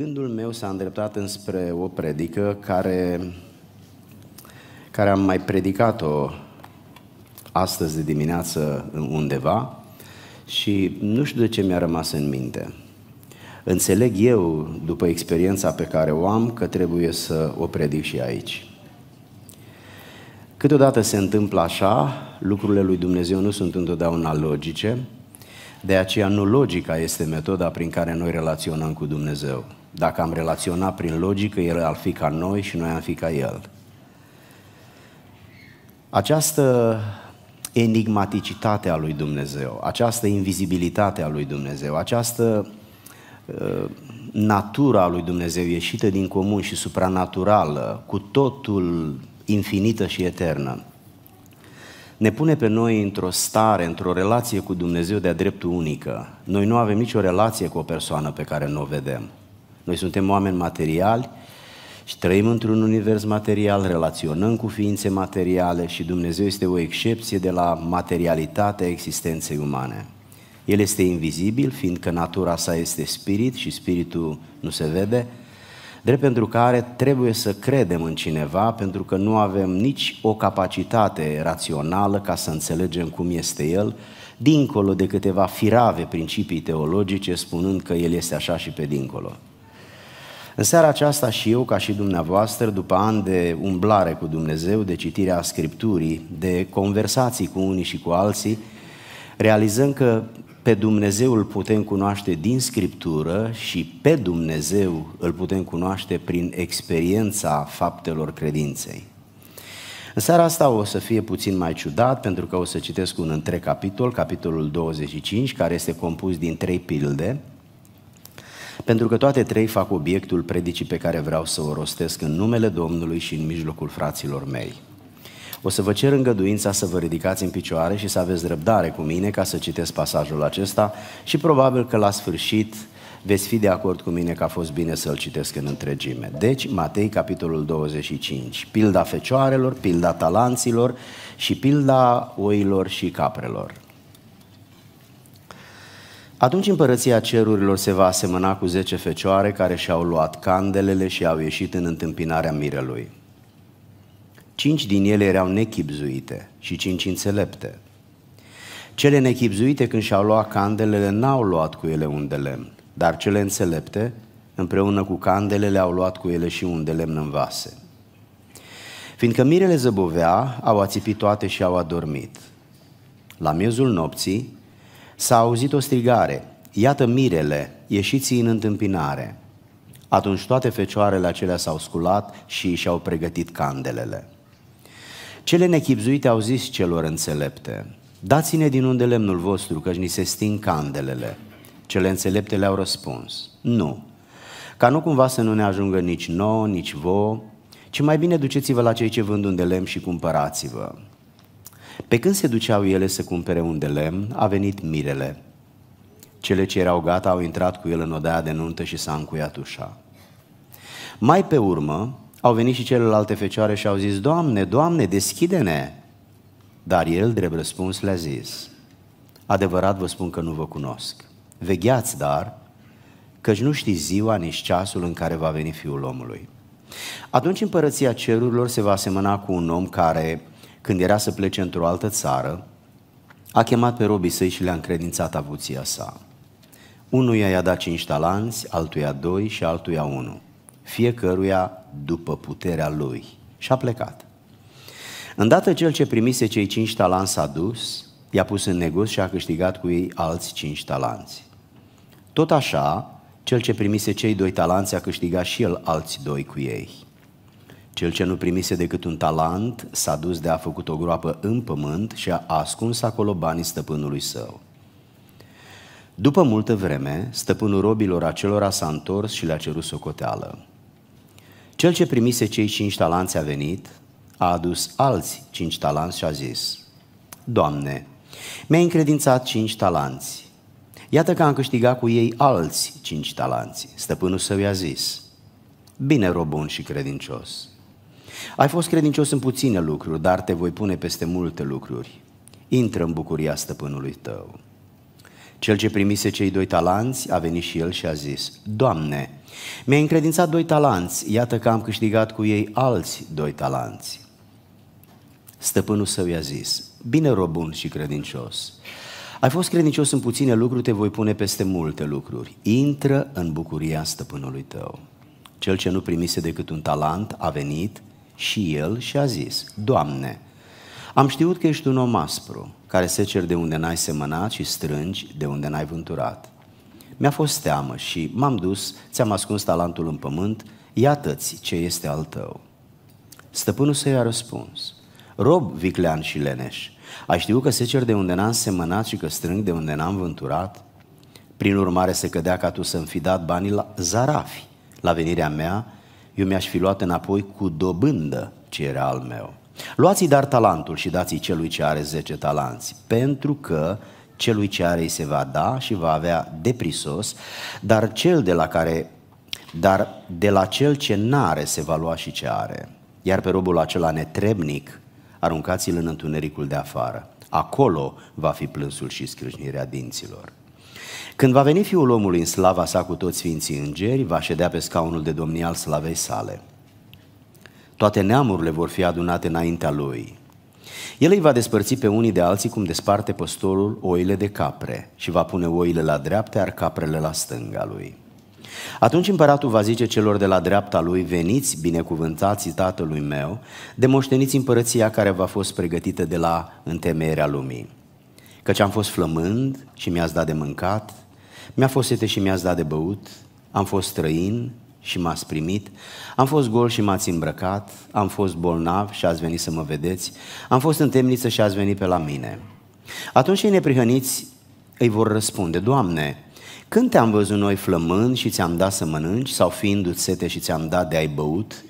Gândul meu s-a îndreptat înspre o predică care, care am mai predicat-o astăzi de dimineață undeva și nu știu de ce mi-a rămas în minte. Înțeleg eu, după experiența pe care o am, că trebuie să o predic și aici. Câteodată se întâmplă așa, lucrurile lui Dumnezeu nu sunt întotdeauna logice, de aceea nu logica este metoda prin care noi relaționăm cu Dumnezeu dacă am relaționat prin logică, el ar fi ca noi și noi am fi ca el. Această enigmaticitate a lui Dumnezeu, această invizibilitate a lui Dumnezeu, această uh, natura a lui Dumnezeu ieșită din comun și supranaturală, cu totul infinită și eternă, ne pune pe noi într-o stare, într-o relație cu Dumnezeu de-a dreptul unică. Noi nu avem nicio relație cu o persoană pe care nu o vedem. Noi suntem oameni materiali și trăim într-un univers material, relaționăm cu ființe materiale și Dumnezeu este o excepție de la materialitatea existenței umane. El este invizibil, fiindcă natura sa este spirit și spiritul nu se vede, drept pentru care trebuie să credem în cineva, pentru că nu avem nici o capacitate rațională ca să înțelegem cum este el, dincolo de câteva firave principii teologice, spunând că el este așa și pe dincolo. În seara aceasta și eu, ca și dumneavoastră, după ani de umblare cu Dumnezeu, de citirea Scripturii, de conversații cu unii și cu alții, realizăm că pe Dumnezeu îl putem cunoaște din Scriptură și pe Dumnezeu îl putem cunoaște prin experiența faptelor credinței. În seara asta o să fie puțin mai ciudat pentru că o să citesc un întreg capitol, capitolul 25, care este compus din trei pilde, pentru că toate trei fac obiectul predicii pe care vreau să o rostesc în numele Domnului și în mijlocul fraților mei. O să vă cer îngăduința să vă ridicați în picioare și să aveți răbdare cu mine ca să citesc pasajul acesta și probabil că la sfârșit veți fi de acord cu mine că a fost bine să-l citesc în întregime. Deci, Matei, capitolul 25, pilda fecioarelor, pilda talanților și pilda oilor și caprelor. Atunci împărăția cerurilor se va asemăna cu zece fecioare care și-au luat candelele și au ieșit în întâmpinarea mirelui. Cinci din ele erau nechipzuite și cinci înțelepte. Cele nechipzuite când și-au luat candelele n-au luat cu ele un de lemn, dar cele înțelepte împreună cu candelele au luat cu ele și un de lemn în vase. Fiindcă mirele zăbovea, au ațipit toate și au adormit. La miezul nopții, s-a auzit o strigare, iată mirele, ieșiți în întâmpinare. Atunci toate fecioarele acelea s-au sculat și și-au pregătit candelele. Cele nechipzuite au zis celor înțelepte, dați-ne din unde lemnul vostru, căci ni se sting candelele. Cele înțelepte le-au răspuns, nu, ca nu cumva să nu ne ajungă nici nouă, nici vouă, ci mai bine duceți-vă la cei ce vând unde lemn și cumpărați-vă. Pe când se duceau ele să cumpere un de lemn, a venit mirele. Cele ce erau gata au intrat cu el în odaia de nuntă și s-a încuiat ușa. Mai pe urmă, au venit și celelalte fecioare și au zis, Doamne, Doamne, deschide-ne! Dar el, drept răspuns, le-a zis, Adevărat vă spun că nu vă cunosc. Vegheați, dar, căci nu știți ziua, nici ceasul în care va veni Fiul omului. Atunci împărăția cerurilor se va asemăna cu un om care, când era să plece într-o altă țară, a chemat pe robii săi și le-a încredințat avuția sa. Unuia i-a dat cinci talanți, altuia doi și altuia unu, fiecăruia după puterea lui. Și a plecat. Îndată cel ce primise cei cinci talanți s-a dus, i-a pus în negoț și a câștigat cu ei alți cinci talanți. Tot așa, cel ce primise cei doi talanți a câștigat și el alți doi cu ei. Cel ce nu primise decât un talent s-a dus de a făcut o groapă în pământ și a ascuns acolo banii stăpânului său. După multă vreme, stăpânul robilor acelora s-a întors și le-a cerut socoteală. Cel ce primise cei cinci talanți a venit, a adus alți cinci talanți și a zis, Doamne, mi-ai încredințat cinci talanți. Iată că am câștigat cu ei alți cinci talanți. Stăpânul său i-a zis, Bine, robun și credincios, ai fost credincios în puține lucruri, dar te voi pune peste multe lucruri. Intră în bucuria stăpânului tău. Cel ce primise cei doi talanți a venit și el și a zis, Doamne, mi-ai încredințat doi talanți, iată că am câștigat cu ei alți doi talanți. Stăpânul său i-a zis, bine robun și credincios, ai fost credincios în puține lucruri, te voi pune peste multe lucruri. Intră în bucuria stăpânului tău. Cel ce nu primise decât un talent a venit și el și a zis, Doamne, am știut că ești un om aspru, care cer de unde n-ai semănat și strângi de unde n-ai vânturat. Mi-a fost teamă și m-am dus, ți-am ascuns talentul în pământ, iată-ți ce este al tău. Stăpânul să i-a răspuns, rob viclean și leneș, ai știut că secer de unde n-am semănat și că strâng de unde n-am vânturat? Prin urmare se cădea ca tu să-mi fi dat banii la zarafi, la venirea mea eu mi-aș fi luat înapoi cu dobândă ce era al meu. Luați-i dar talentul și dați-i celui ce are zece talanți, pentru că celui ce are îi se va da și va avea deprisos, dar cel de la care dar de la cel ce n-are se va lua și ce are. Iar pe robul acela netrebnic, aruncați-l în întunericul de afară. Acolo va fi plânsul și scrâșnirea dinților. Când va veni Fiul omului în slava sa cu toți sfinții îngeri, va ședea pe scaunul de domnie al slavei sale. Toate neamurile vor fi adunate înaintea lui. El îi va despărți pe unii de alții cum desparte păstorul oile de capre și va pune oile la dreapta, iar caprele la stânga lui. Atunci împăratul va zice celor de la dreapta lui, veniți, binecuvântați tatălui meu, de moșteniți împărăția care v-a fost pregătită de la întemeierea lumii. Căci am fost flămând și mi-ați dat de mâncat, mi-a fost sete și mi-ați dat de băut, am fost străin și m-ați primit, am fost gol și m-ați îmbrăcat, am fost bolnav și ați venit să mă vedeți, am fost în temniță și ați venit pe la mine. Atunci cei neprihăniți îi vor răspunde, Doamne, când te-am văzut noi flămând și ți-am dat să mănânci sau fiindu-ți sete și ți-am dat de ai băut?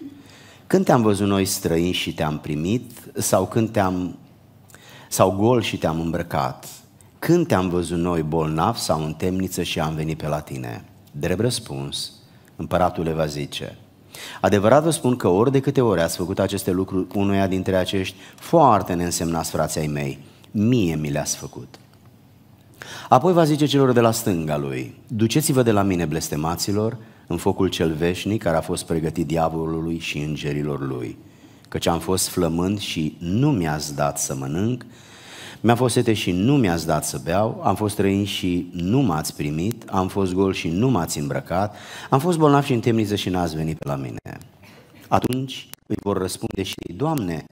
Când te-am văzut noi străini și te-am primit sau când te-am sau gol și te-am îmbrăcat? când te-am văzut noi bolnav sau în temniță și am venit pe la tine? Drept răspuns, împăratul le va zice, Adevărat vă spun că ori de câte ori ați făcut aceste lucruri unuia dintre acești foarte neînsemnați frații mei, mie mi le-ați făcut. Apoi va zice celor de la stânga lui, duceți-vă de la mine blestemaților în focul cel veșnic care a fost pregătit diavolului și îngerilor lui, căci am fost flămând și nu mi-ați dat să mănânc, mi-a fost sete și nu mi-ați dat să beau, am fost răin și nu m-ați primit, am fost gol și nu m-ați îmbrăcat, am fost bolnav și în temniță și n-ați venit pe la mine. Atunci îi vor răspunde și ei, Doamne,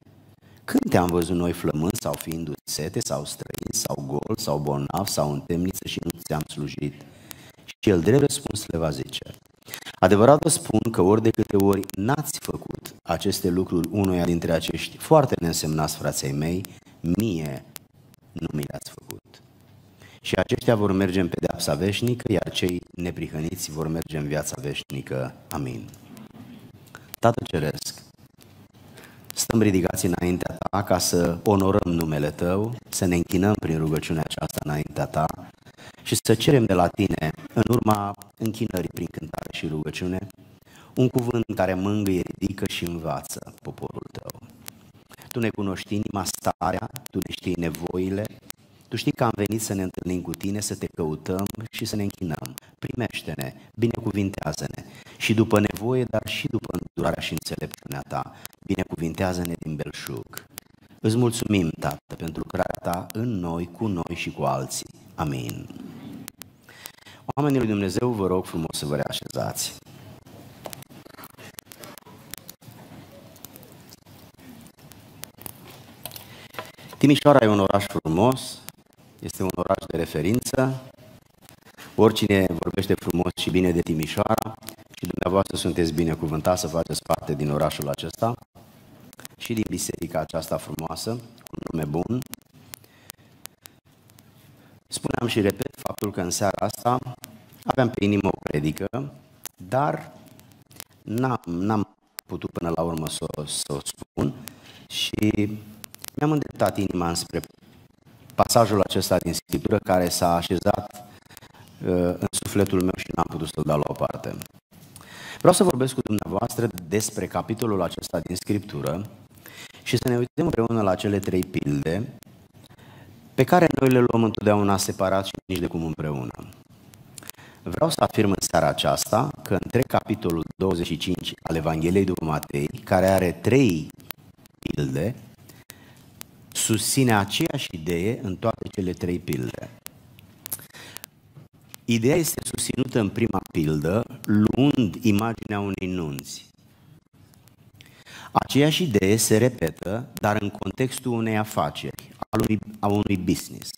când te-am văzut noi flămând sau fiindu sete sau străini sau gol sau bolnav sau în temniță și nu ți-am slujit? Și el drept răspuns le va zice, Adevărat vă spun că ori de câte ori n-ați făcut aceste lucruri unuia dintre acești foarte neînsemnați frații mei, mie nu mi le-ați făcut. Și aceștia vor merge în pedeapsa veșnică, iar cei neprihăniți vor merge în viața veșnică. Amin. Tată Ceresc, stăm ridicați înaintea Ta ca să onorăm numele Tău, să ne închinăm prin rugăciunea aceasta înaintea Ta și să cerem de la Tine, în urma închinării prin cântare și rugăciune, un cuvânt care mângâie, ridică și învață poporul Tău. Tu ne cunoști inima starea, Tu ne știi nevoile, Tu știi că am venit să ne întâlnim cu Tine, să Te căutăm și să ne închinăm. Primește-ne, binecuvintează-ne și după nevoie, dar și după îndurarea și înțelepciunea Ta, binecuvintează-ne din belșug. Îți mulțumim, Tată, pentru lucrarea Ta în noi, cu noi și cu alții. Amin. Oamenii lui Dumnezeu, vă rog frumos să vă reașezați. Timișoara e un oraș frumos, este un oraș de referință. Oricine vorbește frumos și bine de Timișoara și dumneavoastră sunteți binecuvântați să faceți parte din orașul acesta și din biserica aceasta frumoasă, cu nume bun. Spuneam și repet faptul că în seara asta aveam pe inimă o predică, dar n-am, n-am putut până la urmă să, să o spun și mi-am îndreptat inima înspre pasajul acesta din Scriptură care s-a așezat uh, în sufletul meu și n-am putut să-l dau la o parte. Vreau să vorbesc cu dumneavoastră despre capitolul acesta din Scriptură și să ne uităm împreună la cele trei pilde pe care noi le luăm întotdeauna separat și nici de cum împreună. Vreau să afirm în seara aceasta că între capitolul 25 al Evangheliei după Matei, care are trei pilde, susține aceeași idee în toate cele trei pilde. Ideea este susținută în prima pildă, luând imaginea unei nunți. Aceeași idee se repetă, dar în contextul unei afaceri, al unui, a unui business.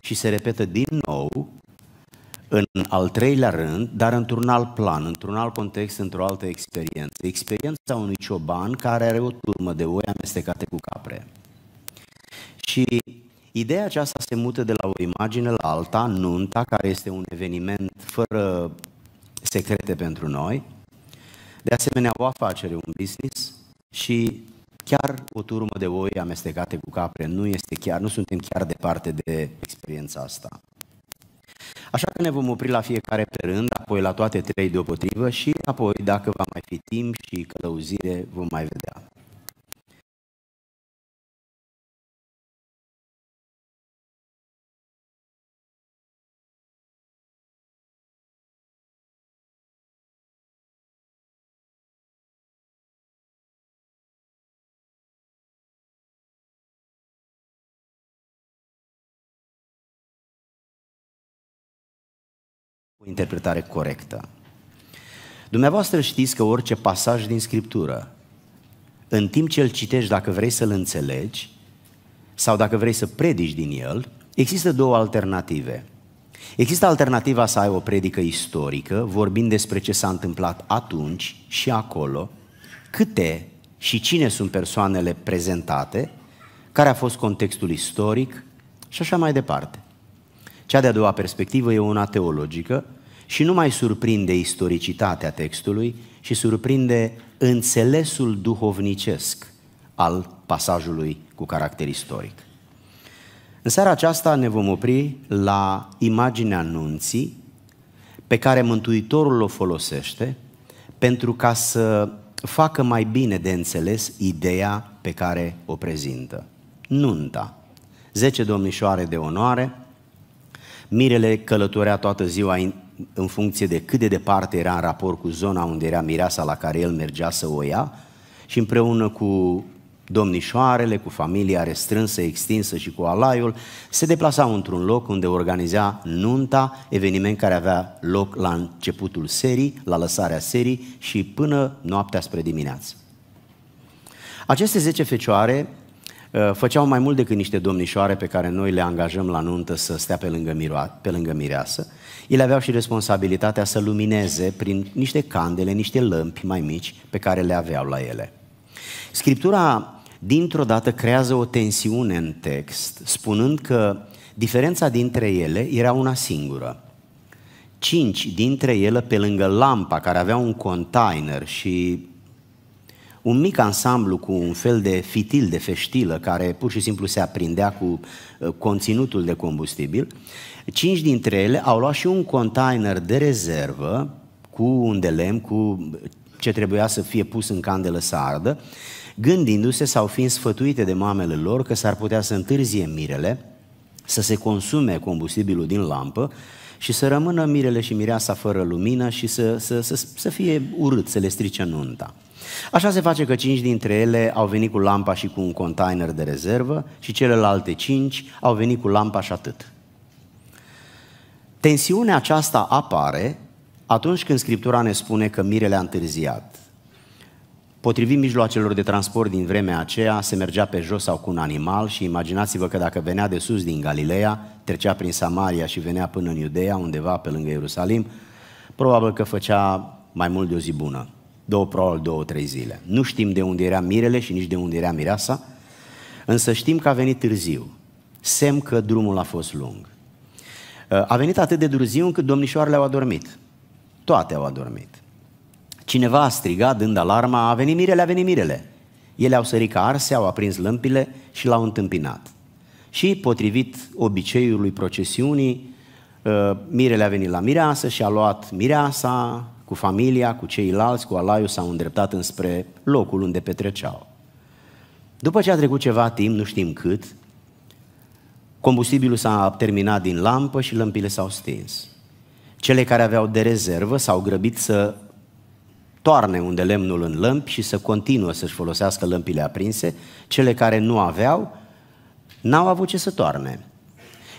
Și se repetă din nou în al treilea rând, dar într-un alt plan, într-un alt context, într-o altă experiență. Experiența unui cioban care are o turmă de oi amestecate cu capre. Și ideea aceasta se mută de la o imagine la alta, nunta, care este un eveniment fără secrete pentru noi, de asemenea o afacere, un business și chiar o turmă de oi amestecate cu capre. Nu, este chiar, nu suntem chiar departe de experiența asta. Așa că ne vom opri la fiecare pe rând, apoi la toate trei deopotrivă și apoi, dacă va mai fi timp și călăuzire, vom mai vedea. interpretare corectă. Dumneavoastră știți că orice pasaj din Scriptură, în timp ce îl citești, dacă vrei să-l înțelegi, sau dacă vrei să predici din el, există două alternative. Există alternativa să ai o predică istorică, vorbind despre ce s-a întâmplat atunci și acolo, câte și cine sunt persoanele prezentate, care a fost contextul istoric și așa mai departe. Cea de-a doua perspectivă e una teologică, și nu mai surprinde istoricitatea textului, și surprinde înțelesul duhovnicesc al pasajului cu caracter istoric. În seara aceasta ne vom opri la imaginea nunții pe care Mântuitorul o folosește pentru ca să facă mai bine de înțeles ideea pe care o prezintă. Nunta. Zece domnișoare de onoare, Mirele călătorea toată ziua în funcție de cât de departe era în raport cu zona unde era mireasa la care el mergea să o ia și împreună cu domnișoarele, cu familia restrânsă, extinsă și cu alaiul, se deplasau într-un loc unde organiza nunta, eveniment care avea loc la începutul serii, la lăsarea serii și până noaptea spre dimineață. Aceste 10 fecioare Uh, făceau mai mult decât niște domnișoare pe care noi le angajăm la nuntă să stea pe lângă, miroa, pe lângă mireasă. Ele aveau și responsabilitatea să lumineze prin niște candele, niște lămpi mai mici pe care le aveau la ele. Scriptura dintr-o dată creează o tensiune în text, spunând că diferența dintre ele era una singură. Cinci dintre ele, pe lângă lampa care avea un container și un mic ansamblu cu un fel de fitil, de feștilă, care pur și simplu se aprindea cu uh, conținutul de combustibil. Cinci dintre ele au luat și un container de rezervă cu un de lemn, cu ce trebuia să fie pus în candelă să ardă, gândindu-se sau fiind sfătuite de mamele lor că s-ar putea să întârzie mirele, să se consume combustibilul din lampă și să rămână mirele și mireasa fără lumină și să, să, să, să fie urât, să le strice nunta. Așa se face că cinci dintre ele au venit cu lampa și cu un container de rezervă și celelalte cinci au venit cu lampa și atât. Tensiunea aceasta apare atunci când Scriptura ne spune că mirele a întârziat. Potrivit mijloacelor de transport din vremea aceea, se mergea pe jos sau cu un animal și imaginați-vă că dacă venea de sus din Galileea, trecea prin Samaria și venea până în Iudeea, undeva pe lângă Ierusalim, probabil că făcea mai mult de o zi bună două, probabil două, trei zile. Nu știm de unde era mirele și nici de unde era mireasa, însă știm că a venit târziu. Semn că drumul a fost lung. Uh, a venit atât de târziu încât domnișoarele au adormit. Toate au adormit. Cineva a strigat, dând alarma, a venit mirele, a venit mirele. Ele au sărit ca arse, au aprins lămpile și l-au întâmpinat. Și, potrivit obiceiului procesiunii, uh, mirele a venit la mireasă și a luat mireasa, cu familia, cu ceilalți, cu Alaiu s-au îndreptat înspre locul unde petreceau. După ce a trecut ceva timp, nu știm cât, combustibilul s-a terminat din lampă și lămpile s-au stins. Cele care aveau de rezervă s-au grăbit să toarne unde lemnul în lămpi și să continuă să-și folosească lămpile aprinse. Cele care nu aveau, n-au avut ce să toarne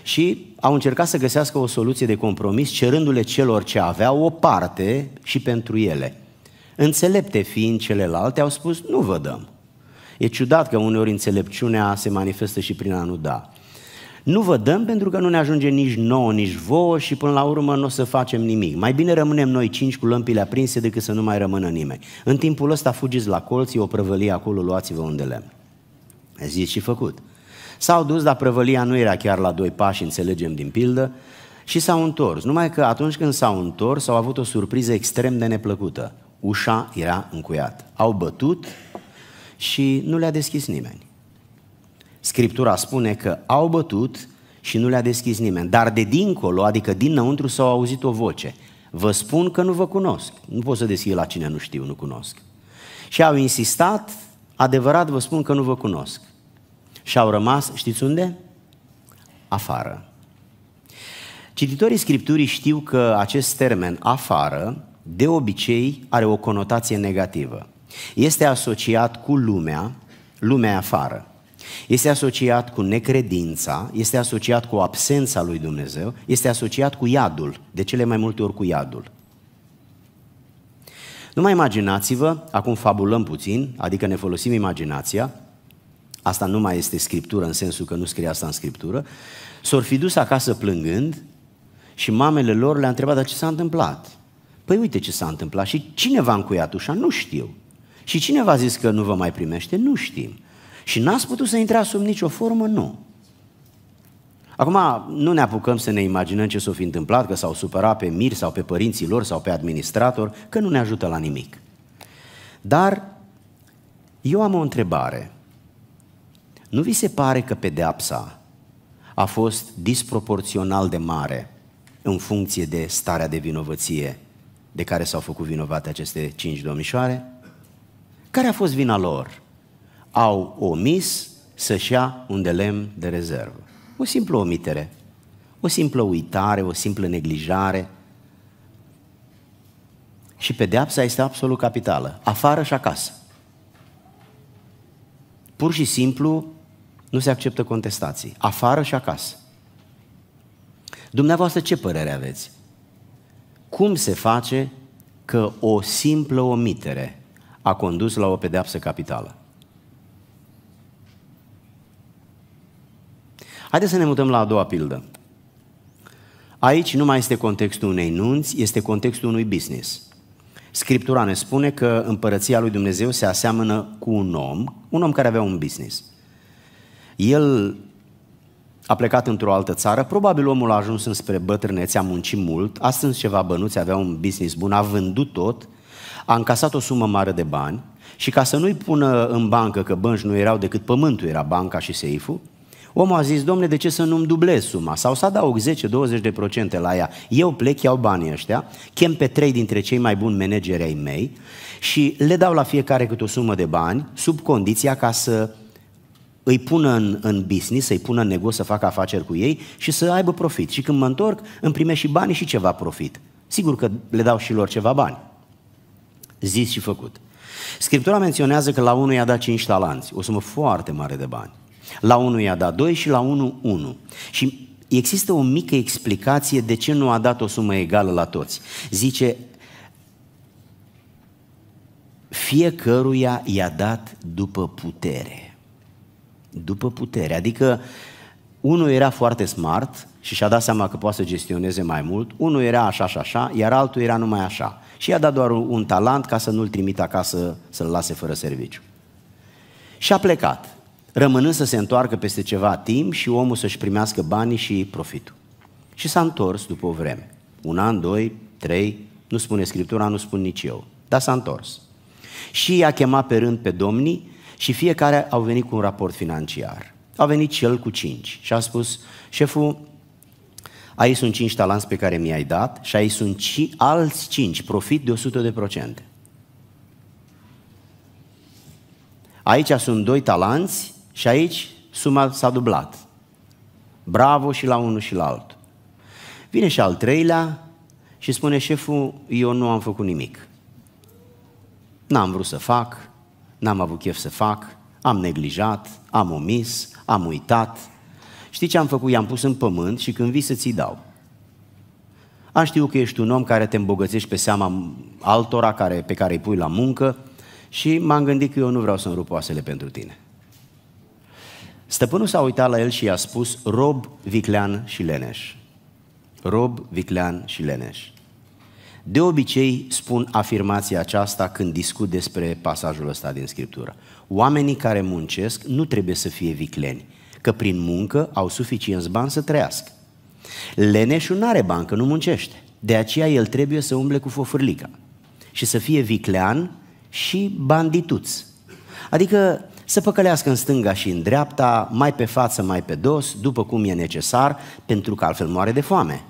și au încercat să găsească o soluție de compromis, cerându-le celor ce aveau o parte și pentru ele. Înțelepte fiind celelalte, au spus, nu vă dăm. E ciudat că uneori înțelepciunea se manifestă și prin a nu da. Nu vă dăm pentru că nu ne ajunge nici nouă, nici vouă și până la urmă nu o să facem nimic. Mai bine rămânem noi cinci cu lămpile aprinse decât să nu mai rămână nimeni. În timpul ăsta fugiți la colții, o prăvălie acolo, luați-vă unde lemn. Zis și făcut. S-au dus, dar prăvălia nu era chiar la doi pași, înțelegem din pildă, și s-au întors. Numai că atunci când s-au întors, au avut o surpriză extrem de neplăcută. Ușa era încuiat. Au bătut și nu le-a deschis nimeni. Scriptura spune că au bătut și nu le-a deschis nimeni. Dar de dincolo, adică dinăuntru, s-au auzit o voce. Vă spun că nu vă cunosc. Nu pot să deschid la cine nu știu, nu cunosc. Și au insistat, adevărat vă spun că nu vă cunosc. Și au rămas, știți unde? Afară. Cititorii Scripturii știu că acest termen afară de obicei are o conotație negativă. Este asociat cu lumea, lumea afară. Este asociat cu necredința, este asociat cu absența lui Dumnezeu, este asociat cu iadul, de cele mai multe ori cu iadul. Nu mai imaginați-vă, acum fabulăm puțin, adică ne folosim imaginația, asta nu mai este scriptură în sensul că nu scrie asta în scriptură, s-or fi dus acasă plângând și mamele lor le-a întrebat, dar ce s-a întâmplat? Păi uite ce s-a întâmplat și cine v-a încuiat ușa? Nu știu. Și cine v-a zis că nu vă mai primește? Nu știm. Și n-ați putut să intrați sub nicio formă? Nu. Acum, nu ne apucăm să ne imaginăm ce s-o fi întâmplat, că s-au supărat pe miri sau pe părinții lor sau pe administrator, că nu ne ajută la nimic. Dar eu am o întrebare. Nu vi se pare că pedeapsa a fost disproporțional de mare în funcție de starea de vinovăție de care s-au făcut vinovate aceste cinci domnișoare? Care a fost vina lor? Au omis să-și ia un delem de rezervă. O simplă omitere, o simplă uitare, o simplă neglijare. Și pedeapsa este absolut capitală, afară și acasă. Pur și simplu nu se acceptă contestații, afară și acasă. Dumneavoastră ce părere aveți? Cum se face că o simplă omitere a condus la o pedeapsă capitală? Haideți să ne mutăm la a doua pildă. Aici nu mai este contextul unei nunți, este contextul unui business. Scriptura ne spune că împărăția lui Dumnezeu se aseamănă cu un om, un om care avea un business – el a plecat într-o altă țară, probabil omul a ajuns înspre bătrânețe, a muncit mult, a strâns ceva bănuți, avea un business bun, a vândut tot, a încasat o sumă mare de bani și ca să nu-i pună în bancă, că bănci nu erau decât pământul, era banca și seiful, omul a zis, domne, de ce să nu-mi dublez suma? Sau să adaug 10-20% la ea. Eu plec, iau banii ăștia, chem pe trei dintre cei mai buni manageri ai mei și le dau la fiecare câte o sumă de bani, sub condiția ca să îi pună în, în business, să-i pună în negoț, să facă afaceri cu ei și să aibă profit. Și când mă întorc, îmi primești și banii și ceva profit. Sigur că le dau și lor ceva bani. Zis și făcut. Scriptura menționează că la unul i-a dat 5 talanți, o sumă foarte mare de bani. La unul i-a dat 2 și la unul 1. Și există o mică explicație de ce nu a dat o sumă egală la toți. Zice, fiecăruia i-a dat după putere după putere. Adică unul era foarte smart și și-a dat seama că poate să gestioneze mai mult, unul era așa și așa, iar altul era numai așa. Și i-a dat doar un talent ca să nu-l trimită acasă să-l lase fără serviciu. Și a plecat, rămânând să se întoarcă peste ceva timp și omul să-și primească banii și profitul. Și s-a întors după o vreme. Un an, doi, trei, nu spune Scriptura, nu spun nici eu. Dar s-a întors. Și i-a chemat pe rând pe domnii și fiecare au venit cu un raport financiar. A venit cel cu cinci și a spus, șeful, aici sunt cinci talanți pe care mi-ai dat și aici sunt ci, alți cinci, profit de 100 de procente. Aici sunt doi talanți și aici suma s-a dublat. Bravo și la unul și la altul. Vine și al treilea și spune șeful, eu nu am făcut nimic. N-am vrut să fac, n-am avut chef să fac, am neglijat, am omis, am uitat. Știi ce am făcut? I-am pus în pământ și când vii să ți dau. Am știut că ești un om care te îmbogățești pe seama altora care, pe care îi pui la muncă și m-am gândit că eu nu vreau să-mi rup oasele pentru tine. Stăpânul s-a uitat la el și i-a spus rob, viclean și leneș. Rob, viclean și leneș. De obicei spun afirmația aceasta când discut despre pasajul ăsta din Scriptură. Oamenii care muncesc nu trebuie să fie vicleni, că prin muncă au suficienți bani să trăiască. Leneșul nu are bani, că nu muncește. De aceea el trebuie să umble cu fofârlica și să fie viclean și bandituț. Adică să păcălească în stânga și în dreapta, mai pe față, mai pe dos, după cum e necesar, pentru că altfel moare de foame.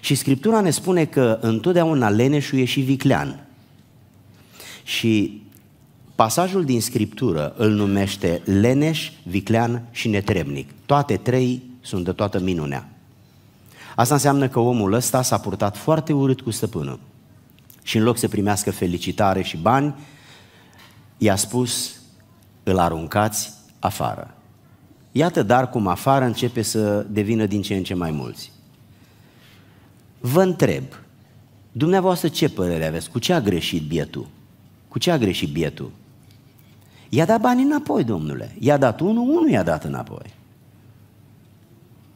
Și Scriptura ne spune că întotdeauna leneșul e și viclean. Și pasajul din Scriptură îl numește leneș, viclean și netrebnic. Toate trei sunt de toată minunea. Asta înseamnă că omul ăsta s-a purtat foarte urât cu stăpânul. Și în loc să primească felicitare și bani, i-a spus, îl aruncați afară. Iată dar cum afară începe să devină din ce în ce mai mulți vă întreb, dumneavoastră ce părere aveți? Cu ce a greșit bietul? Cu ce a greșit bietul? I-a dat banii înapoi, domnule. I-a dat unul, unul i-a dat înapoi.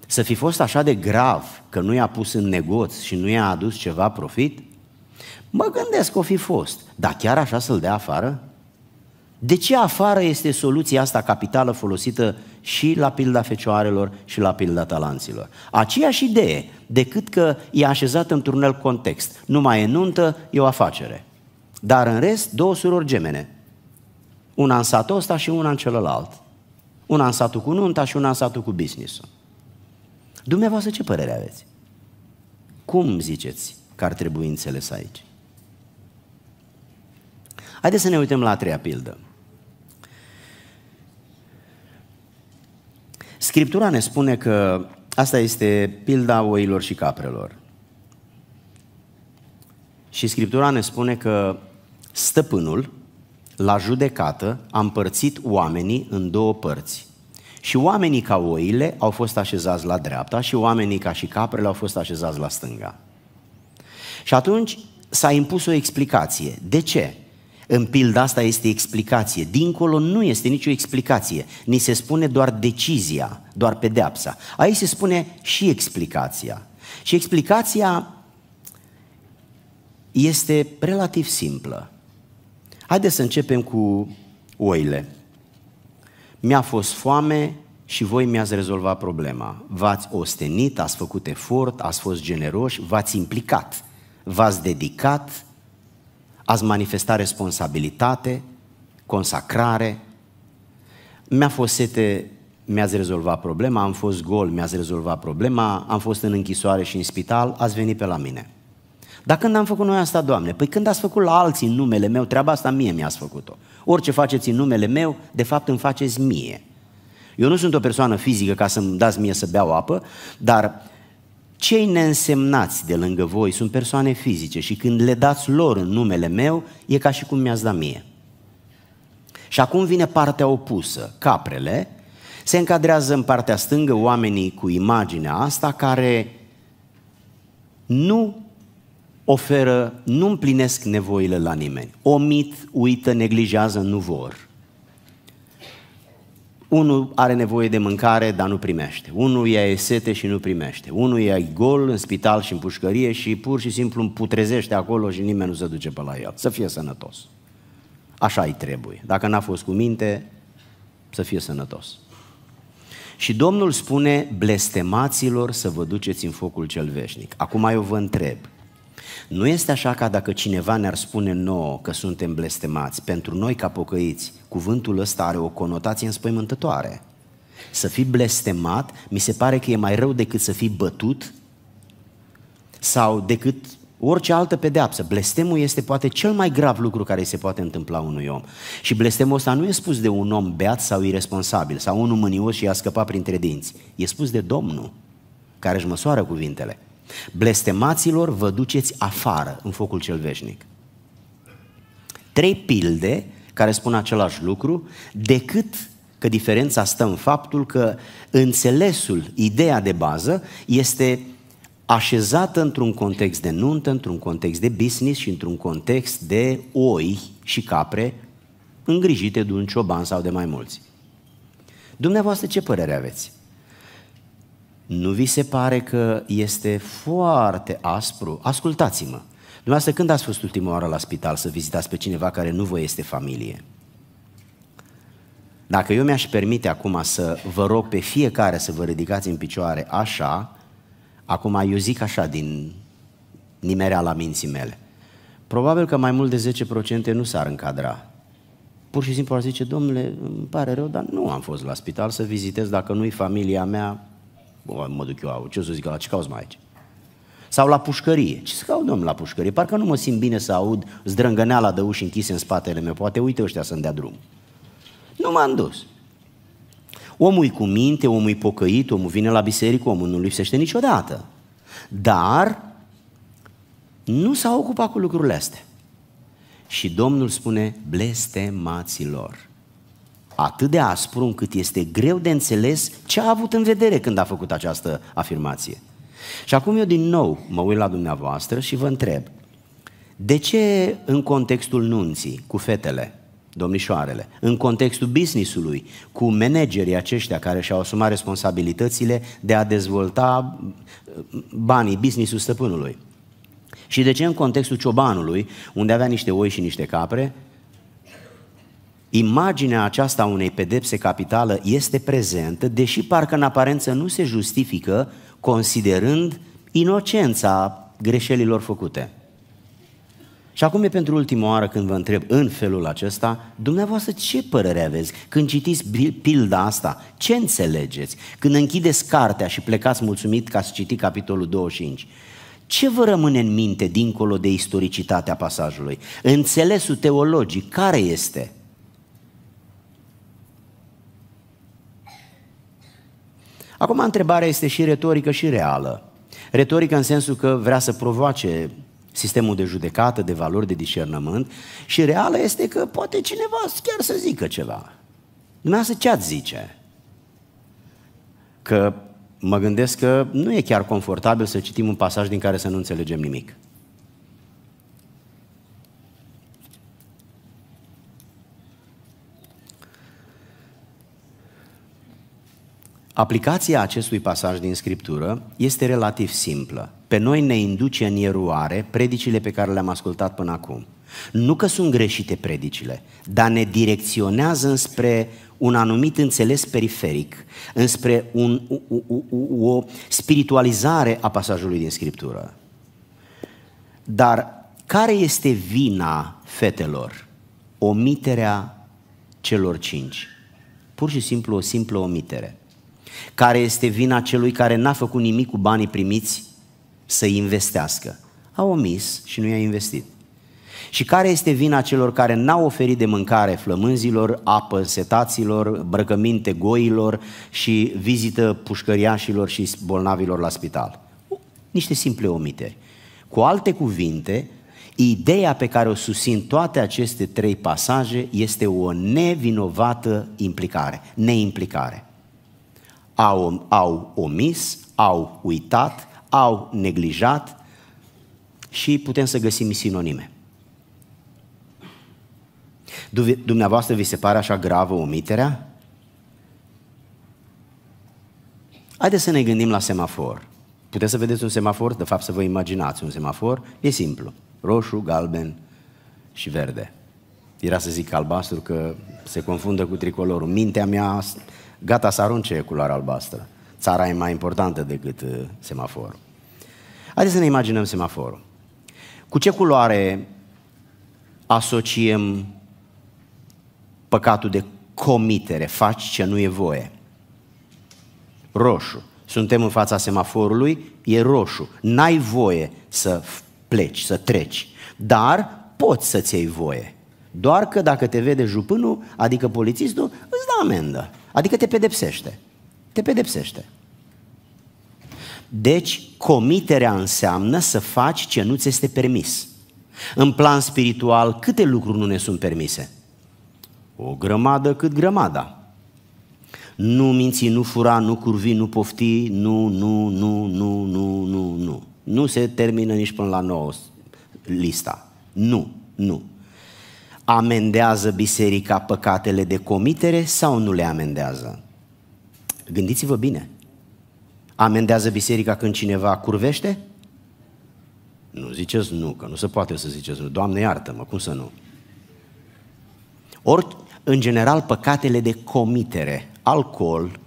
Să fi fost așa de grav că nu i-a pus în negoț și nu i-a adus ceva profit? Mă gândesc că o fi fost, dar chiar așa să-l dea afară? De ce afară este soluția asta capitală folosită și la pilda fecioarelor și la pilda talanților. Aceeași idee, decât că e așezat într-un alt context. Nu mai e nuntă, e o afacere. Dar în rest, două surori gemene. Una în satul ăsta și una în celălalt. Una în satul cu nunta și una în satul cu business-ul. Dumneavoastră ce părere aveți? Cum ziceți că ar trebui înțeles aici? Haideți să ne uităm la a treia pildă. Scriptura ne spune că asta este pilda oilor și caprelor. Și Scriptura ne spune că stăpânul, la judecată, a împărțit oamenii în două părți. Și oamenii ca oile au fost așezați la dreapta și oamenii ca și caprele au fost așezați la stânga. Și atunci s-a impus o explicație. De ce? În pilda asta este explicație. Dincolo nu este nicio explicație. Ni se spune doar decizia, doar pedeapsa. Aici se spune și explicația. Și explicația este relativ simplă. Haideți să începem cu oile. Mi-a fost foame și voi mi-ați rezolvat problema. V-ați ostenit, ați făcut efort, ați fost generoși, v-ați implicat, v-ați dedicat, ați manifesta responsabilitate, consacrare. Mi-a fost sete, mi-ați rezolvat problema, am fost gol, mi-ați rezolvat problema, am fost în închisoare și în spital, ați venit pe la mine. Dar când am făcut noi asta, Doamne? Păi când ați făcut la alții în numele meu, treaba asta mie mi-ați făcut-o. Orice faceți în numele meu, de fapt îmi faceți mie. Eu nu sunt o persoană fizică ca să-mi dați mie să beau apă, dar cei neînsemnați de lângă voi sunt persoane fizice și când le dați lor în numele meu, e ca și cum mi-ați dat mie. Și acum vine partea opusă, caprele, se încadrează în partea stângă oamenii cu imaginea asta care nu oferă, nu împlinesc nevoile la nimeni. Omit, uită, neglijează, nu vor. Unul are nevoie de mâncare, dar nu primește. Unul e sete și nu primește. Unul e gol în spital și în pușcărie și pur și simplu putrezește acolo și nimeni nu se duce pe la el. Să fie sănătos. Așa îi trebuie. Dacă n-a fost cu minte, să fie sănătos. Și Domnul spune blestemaților să vă duceți în focul cel veșnic. Acum eu vă întreb, nu este așa ca dacă cineva ne-ar spune nouă că suntem blestemați. Pentru noi, ca pocăiți, cuvântul ăsta are o conotație înspăimântătoare. Să fii blestemat, mi se pare că e mai rău decât să fii bătut sau decât orice altă pedeapsă. Blestemul este poate cel mai grav lucru care se poate întâmpla unui om. Și blestemul ăsta nu e spus de un om beat sau irresponsabil sau unul mânios și a scăpat printre dinți. E spus de Domnul, care își măsoară cuvintele. Blestemaților vă duceți afară în focul cel veșnic. Trei pilde care spun același lucru, decât că diferența stă în faptul că înțelesul, ideea de bază, este așezată într-un context de nuntă, într-un context de business și într-un context de oi și capre îngrijite de un cioban sau de mai mulți. Dumneavoastră ce părere aveți? Nu vi se pare că este foarte aspru? Ascultați-mă. Dumneavoastră, când ați fost ultima oară la spital să vizitați pe cineva care nu vă este familie? Dacă eu mi-aș permite acum să vă rog pe fiecare să vă ridicați în picioare așa, acum eu zic așa din nimerea la minții mele. Probabil că mai mult de 10% nu s-ar încadra. Pur și simplu ar zice, domnule, îmi pare rău, dar nu am fost la spital să vizitez, dacă nu-i familia mea, Bă, mă duc eu, ce să zic, la ce cauți mai aici? Sau la pușcărie. Ce să caut, domnul la pușcărie? Parcă nu mă simt bine să aud zdrângăneala de uși închise în spatele meu. Poate uite ăștia să-mi dea drum. Nu m-am dus. Omul cu minte, omul e pocăit, omul vine la biserică, omul nu lipsește niciodată. Dar nu s-a ocupat cu lucrurile astea. Și Domnul spune, blestemaților atât de aspru încât este greu de înțeles ce a avut în vedere când a făcut această afirmație. Și acum eu din nou mă uit la dumneavoastră și vă întreb, de ce în contextul nunții cu fetele, domnișoarele, în contextul businessului cu managerii aceștia care și-au asumat responsabilitățile de a dezvolta uh, banii, businessul stăpânului? Și de ce în contextul ciobanului, unde avea niște oi și niște capre, Imaginea aceasta a unei pedepse capitală este prezentă, deși parcă în aparență nu se justifică, considerând inocența greșelilor făcute. Și acum e pentru ultima oară când vă întreb în felul acesta, dumneavoastră ce părere aveți când citiți pilda asta? Ce înțelegeți? Când închideți cartea și plecați mulțumit că ați citit capitolul 25, ce vă rămâne în minte dincolo de istoricitatea pasajului? Înțelesul teologic care este? Acum întrebarea este și retorică și reală. Retorică în sensul că vrea să provoace sistemul de judecată, de valori, de discernământ și reală este că poate cineva chiar să zică ceva. Dumneavoastră ce ați zice? Că mă gândesc că nu e chiar confortabil să citim un pasaj din care să nu înțelegem nimic. Aplicația acestui pasaj din Scriptură este relativ simplă. Pe noi ne induce în eroare predicile pe care le-am ascultat până acum. Nu că sunt greșite predicile, dar ne direcționează înspre un anumit înțeles periferic, înspre un, o, o, o spiritualizare a pasajului din Scriptură. Dar care este vina fetelor? Omiterea celor cinci. Pur și simplu o simplă omitere. Care este vina celui care n-a făcut nimic cu banii primiți să investească? A omis și nu i-a investit. Și care este vina celor care n-au oferit de mâncare flămânzilor, apă setaților, brăcăminte goilor și vizită pușcăriașilor și bolnavilor la spital? Niște simple omiteri. Cu alte cuvinte, Ideea pe care o susțin toate aceste trei pasaje este o nevinovată implicare, neimplicare au, au omis, au uitat, au neglijat și putem să găsim sinonime. Dumneavoastră vi se pare așa gravă omiterea? Haideți să ne gândim la semafor. Puteți să vedeți un semafor? De fapt, să vă imaginați un semafor. E simplu. Roșu, galben și verde. Era să zic albastru că se confundă cu tricolorul. Mintea mea gata să arunce culoarea albastră. Țara e mai importantă decât uh, semaforul. Haideți să ne imaginăm semaforul. Cu ce culoare asociem păcatul de comitere, faci ce nu e voie? Roșu. Suntem în fața semaforului, e roșu. N-ai voie să pleci, să treci. Dar poți să-ți iei voie. Doar că dacă te vede jupânul, adică polițistul, îți dă amendă. Adică te pedepsește. Te pedepsește. Deci, comiterea înseamnă să faci ce nu ți este permis. În plan spiritual, câte lucruri nu ne sunt permise? O grămadă cât grămada. Nu minți, nu fura, nu curvi, nu pofti, nu, nu, nu, nu, nu, nu, nu. Nu se termină nici până la nouă lista. Nu, nu. Amendează biserica păcatele de comitere sau nu le amendează? Gândiți-vă bine. Amendează biserica când cineva curvește? Nu, ziceți nu, că nu se poate să ziceți nu. Doamne, iartă-mă, cum să nu? Ori, în general, păcatele de comitere, alcool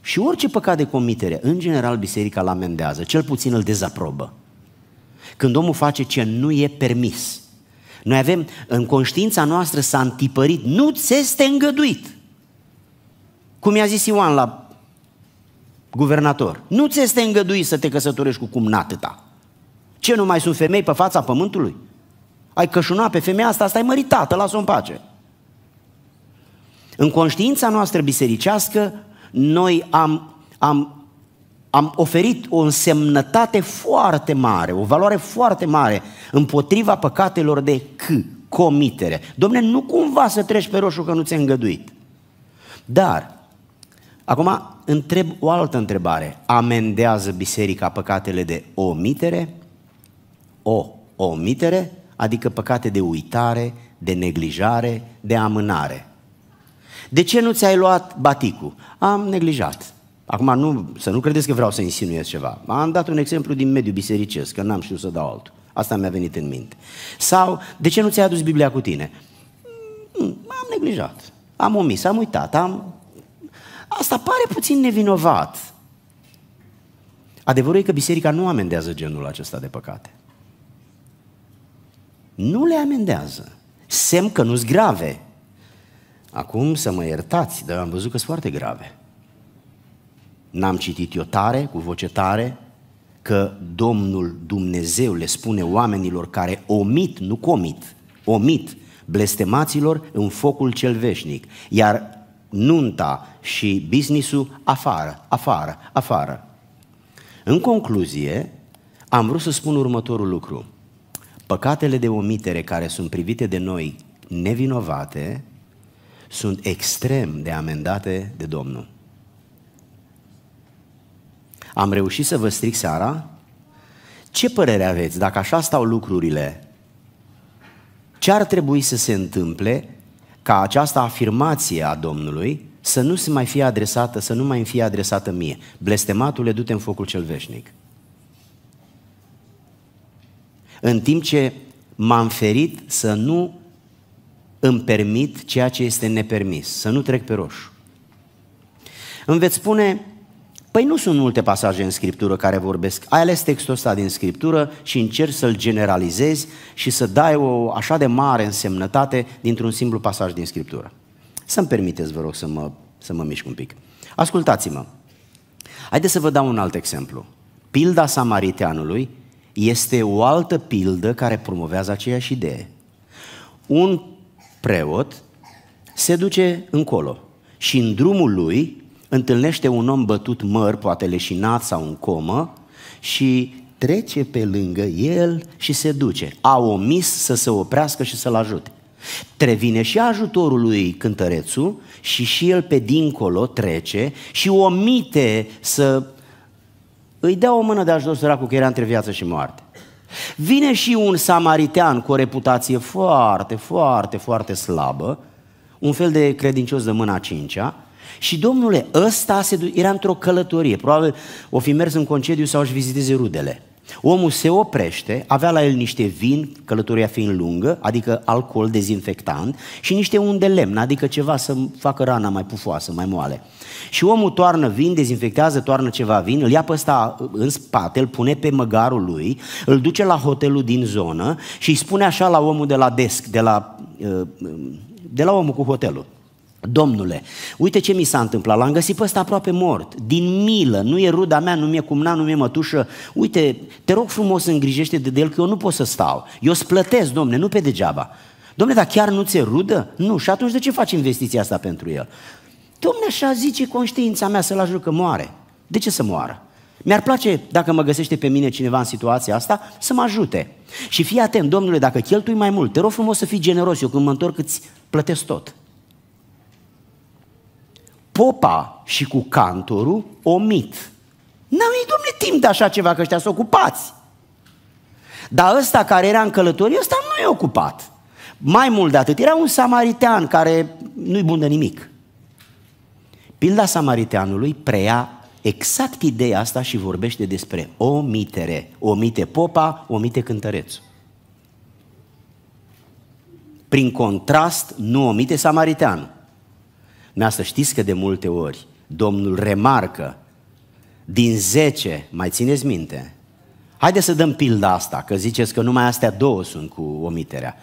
și orice păcat de comitere, în general, biserica îl amendează, cel puțin îl dezaprobă. Când omul face ce nu e permis, noi avem, în conștiința noastră s-a întipărit, nu ți este îngăduit. Cum i-a zis Ioan la guvernator, nu ți este îngăduit să te căsătorești cu cum ta. Ce, nu mai sunt femei pe fața pământului? Ai cășunat pe femeia asta, asta e măritată, lasă-o în pace. În conștiința noastră bisericească, noi am, am am oferit o însemnătate foarte mare, o valoare foarte mare împotriva păcatelor de C, comitere. Domne, nu cumva să treci pe roșu că nu ți-ai îngăduit. Dar, acum întreb o altă întrebare. Amendează biserica păcatele de omitere? O, omitere, adică păcate de uitare, de neglijare, de amânare. De ce nu ți-ai luat baticul? Am neglijat. Acum, nu, să nu credeți că vreau să insinuiesc ceva. Am dat un exemplu din mediul bisericesc, că n-am știut să dau altul. Asta mi-a venit în minte. Sau, de ce nu ți-ai adus Biblia cu tine? Mm, am neglijat, am omis, am uitat, am... Asta pare puțin nevinovat. Adevărul e că biserica nu amendează genul acesta de păcate. Nu le amendează. Semn că nu-s grave. Acum să mă iertați, dar am văzut că sunt foarte grave n-am citit eu tare, cu voce tare, că Domnul Dumnezeu le spune oamenilor care omit, nu comit, omit blestemaților în focul cel veșnic, iar nunta și businessul afară, afară, afară. În concluzie, am vrut să spun următorul lucru. Păcatele de omitere care sunt privite de noi nevinovate sunt extrem de amendate de Domnul. Am reușit să vă stric seara? Ce părere aveți dacă așa stau lucrurile? Ce ar trebui să se întâmple ca această afirmație a Domnului să nu se mai fie adresată, să nu mai fie adresată mie? Blestematule, du-te în focul cel veșnic. În timp ce m-am ferit să nu îmi permit ceea ce este nepermis, să nu trec pe roșu. Îmi veți spune, Păi nu sunt multe pasaje în Scriptură care vorbesc. Ai ales textul ăsta din Scriptură și încerci să-l generalizezi și să dai o așa de mare însemnătate dintr-un simplu pasaj din Scriptură. Să-mi permiteți, vă rog, să mă, să mă mișc un pic. Ascultați-mă. Haideți să vă dau un alt exemplu. Pilda samariteanului este o altă pildă care promovează aceeași idee. Un preot se duce încolo și în drumul lui întâlnește un om bătut măr, poate leșinat sau în comă, și trece pe lângă el și se duce. A omis să se oprească și să-l ajute. Trevine și ajutorul lui cântărețul și și el pe dincolo trece și omite să îi dea o mână de ajutor săracul că era între viață și moarte. Vine și un samaritean cu o reputație foarte, foarte, foarte slabă, un fel de credincios de mâna cincea, și domnule, ăsta se du- era într-o călătorie, probabil o fi mers în concediu sau își viziteze rudele. Omul se oprește, avea la el niște vin, călătoria fiind lungă, adică alcool dezinfectant, și niște unde lemn, adică ceva să facă rana mai pufoasă, mai moale. Și omul toarnă vin, dezinfectează, toarnă ceva vin, îl ia pe ăsta în spate, îl pune pe măgarul lui, îl duce la hotelul din zonă și îi spune așa la omul de la desk, de la, uh, de la omul cu hotelul. Domnule, uite ce mi s-a întâmplat, l-am găsit pe ăsta aproape mort, din milă, nu e ruda mea, nu mi-e cumna, nu mi-e mătușă, uite, te rog frumos îngrijește de el că eu nu pot să stau, eu splătesc, domne, nu pe degeaba. Domne, dar chiar nu ți-e rudă? Nu, și atunci de ce faci investiția asta pentru el? Domne, așa zice conștiința mea să-l ajut că moare. De ce să moară? Mi-ar place, dacă mă găsește pe mine cineva în situația asta, să mă ajute. Și fii atent, domnule, dacă cheltui mai mult, te rog frumos să fii generos, eu când mă întorc îți plătesc tot popa și cu cantorul omit. N-au ei, domne, timp de așa ceva, că ăștia sunt s-o ocupați. Dar ăsta care era în călătorie, ăsta nu e ocupat. Mai mult de atât, era un samaritean care nu-i bun de nimic. Pilda samariteanului preia exact ideea asta și vorbește despre omitere. Omite popa, omite cântărețul. Prin contrast, nu omite samariteanul. Mea să știți că de multe ori Domnul remarcă din 10, mai țineți minte, haideți să dăm pilda asta, că ziceți că numai astea două sunt cu omiterea.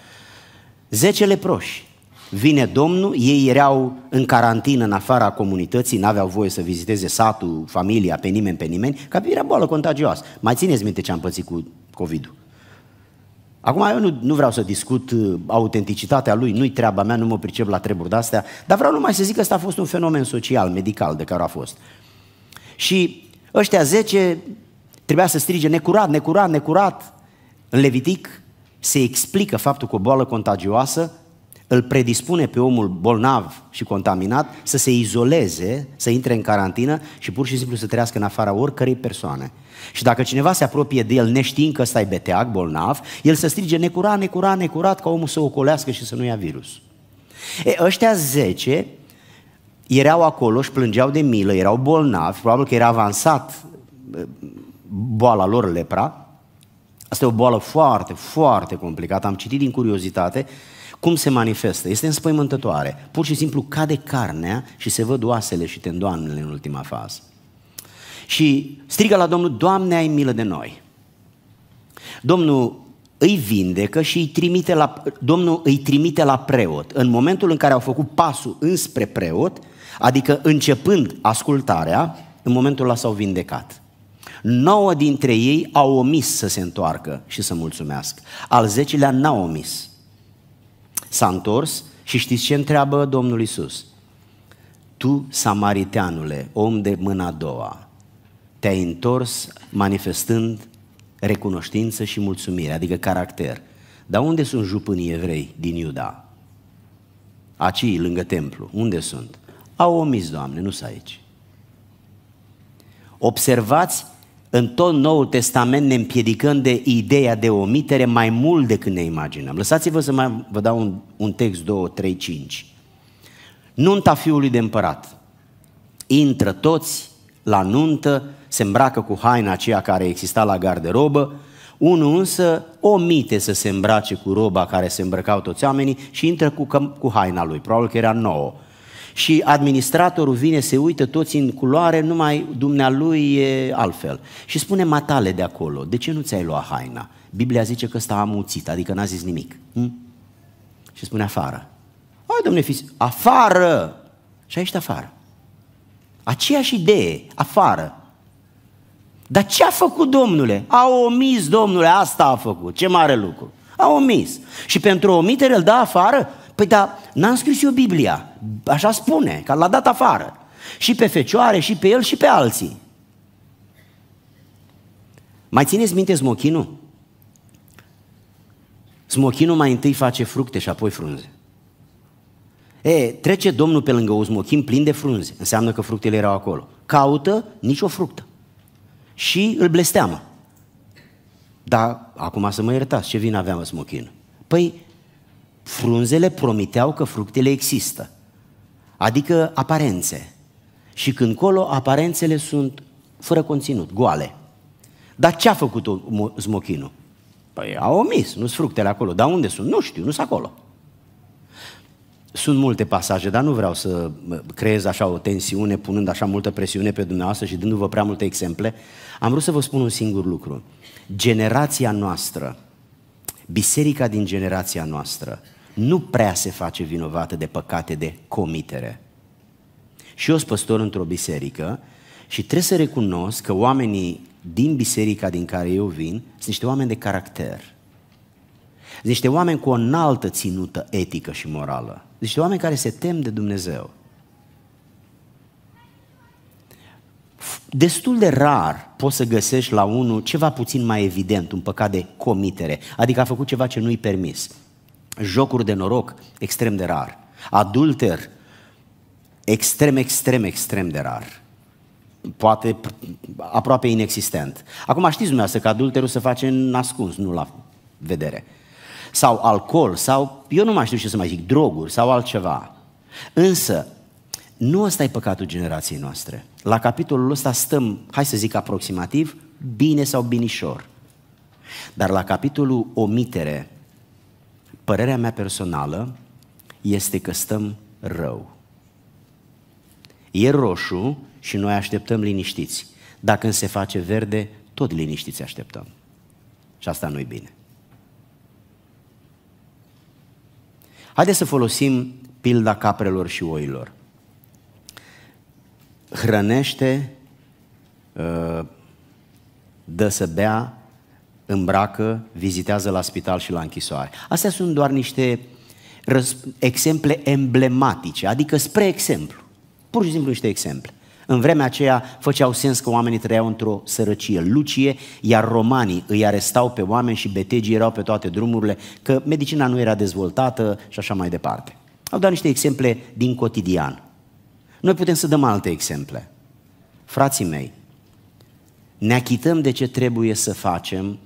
10 leproși. Vine Domnul, ei erau în carantină în afara comunității, n-aveau voie să viziteze satul, familia, pe nimeni, pe nimeni, că era boală contagioasă. Mai țineți minte ce am pățit cu COVID-ul. Acum eu nu, nu vreau să discut uh, autenticitatea lui, nu-i treaba mea, nu mă pricep la treburi de-astea, dar vreau numai să zic că ăsta a fost un fenomen social, medical de care a fost. Și ăștia 10 trebuia să strige necurat, necurat, necurat. În Levitic se explică faptul că o boală contagioasă îl predispune pe omul bolnav și contaminat să se izoleze, să intre în carantină și pur și simplu să trăiască în afara oricărei persoane. Și dacă cineva se apropie de el neștiind că ăsta e bolnav, el să strige necurat, necurat, necurat ca omul să ocolească și să nu ia virus. E, ăștia 10 erau acolo, și plângeau de milă, erau bolnavi, probabil că era avansat boala lor lepra. Asta e o boală foarte, foarte complicată. Am citit din curiozitate cum se manifestă? Este înspăimântătoare. Pur și simplu cade carnea și se văd oasele și tendoanele în ultima fază. Și strigă la Domnul, Doamne, ai milă de noi. Domnul îi vindecă și îi trimite la, Domnul îi trimite la preot. În momentul în care au făcut pasul înspre preot, adică începând ascultarea, în momentul ăla s-au vindecat. Nouă dintre ei au omis să se întoarcă și să mulțumească. Al zecilea n-au omis. S-a întors și știți ce întreabă Domnul Isus? Tu, samariteanule, om de mâna a doua, te-ai întors manifestând recunoștință și mulțumire, adică caracter. Dar unde sunt jupânii evrei din Iuda? Acii, lângă templu. Unde sunt? Au omis, Doamne, nu sunt aici. Observați în tot Noul Testament ne împiedicăm de ideea de omitere mai mult decât ne imaginăm. Lăsați-vă să mai vă dau un, un text 2, 3, 5. Nunta fiului de împărat. Intră toți la nuntă, se îmbracă cu haina aceea care exista la garderobă, unul însă omite să se îmbrace cu roba care se îmbrăcau toți oamenii și intră cu, cu haina lui, probabil că era nouă și administratorul vine, se uită toți în culoare, numai dumnealui e altfel. Și spune matale de acolo, de ce nu ți-ai luat haina? Biblia zice că ăsta a muțit, adică n-a zis nimic. Hm? Și spune afară. Hai, domnule, fiți afară! Și aici afară. Aceeași idee, afară. Dar ce a făcut domnule? A omis, domnule, asta a făcut. Ce mare lucru. A omis. Și pentru omitere îl dă afară? Păi da, n-am scris eu Biblia, așa spune, că l-a dat afară. Și pe fecioare, și pe el, și pe alții. Mai țineți minte smochinul? Smochinul mai întâi face fructe și apoi frunze. E, trece Domnul pe lângă un smochin plin de frunze, înseamnă că fructele erau acolo. Caută nicio fructă și îl blesteamă. Dar acum să mă iertați, ce vin aveam smochin? Păi Frunzele promiteau că fructele există, adică aparențe. Și când colo, aparențele sunt fără conținut, goale. Dar ce a făcut smochinul? Păi a omis, nu sunt fructele acolo. Dar unde sunt? Nu știu, nu sunt acolo. Sunt multe pasaje, dar nu vreau să creez așa o tensiune, punând așa multă presiune pe dumneavoastră și dându-vă prea multe exemple. Am vrut să vă spun un singur lucru. Generația noastră, biserica din generația noastră, nu prea se face vinovată de păcate de comitere. Și eu sunt păstor într-o biserică și trebuie să recunosc că oamenii din biserica din care eu vin sunt niște oameni de caracter. Sunt niște oameni cu o înaltă ținută etică și morală. Sunt niște oameni care se tem de Dumnezeu. Destul de rar poți să găsești la unul ceva puțin mai evident, un păcat de comitere, adică a făcut ceva ce nu-i permis jocuri de noroc, extrem de rar. Adulter, extrem, extrem, extrem de rar. Poate aproape inexistent. Acum știți dumneavoastră că adulterul se face în ascuns, nu la vedere. Sau alcool, sau eu nu mai știu ce să mai zic, droguri sau altceva. Însă, nu ăsta e păcatul generației noastre. La capitolul ăsta stăm, hai să zic aproximativ, bine sau binișor. Dar la capitolul omitere, părerea mea personală este că stăm rău. E roșu și noi așteptăm liniștiți. Dacă se face verde, tot liniștiți așteptăm. Și asta nu-i bine. Haideți să folosim pilda caprelor și oilor. Hrănește, uh, dă să bea îmbracă, vizitează la spital și la închisoare. Astea sunt doar niște exemple emblematice, adică spre exemplu. Pur și simplu niște exemple. În vremea aceea făceau sens că oamenii trăiau într-o sărăcie lucie, iar romanii îi arestau pe oameni și betegii erau pe toate drumurile, că medicina nu era dezvoltată și așa mai departe. Au dat niște exemple din cotidian. Noi putem să dăm alte exemple. Frații mei, ne achităm de ce trebuie să facem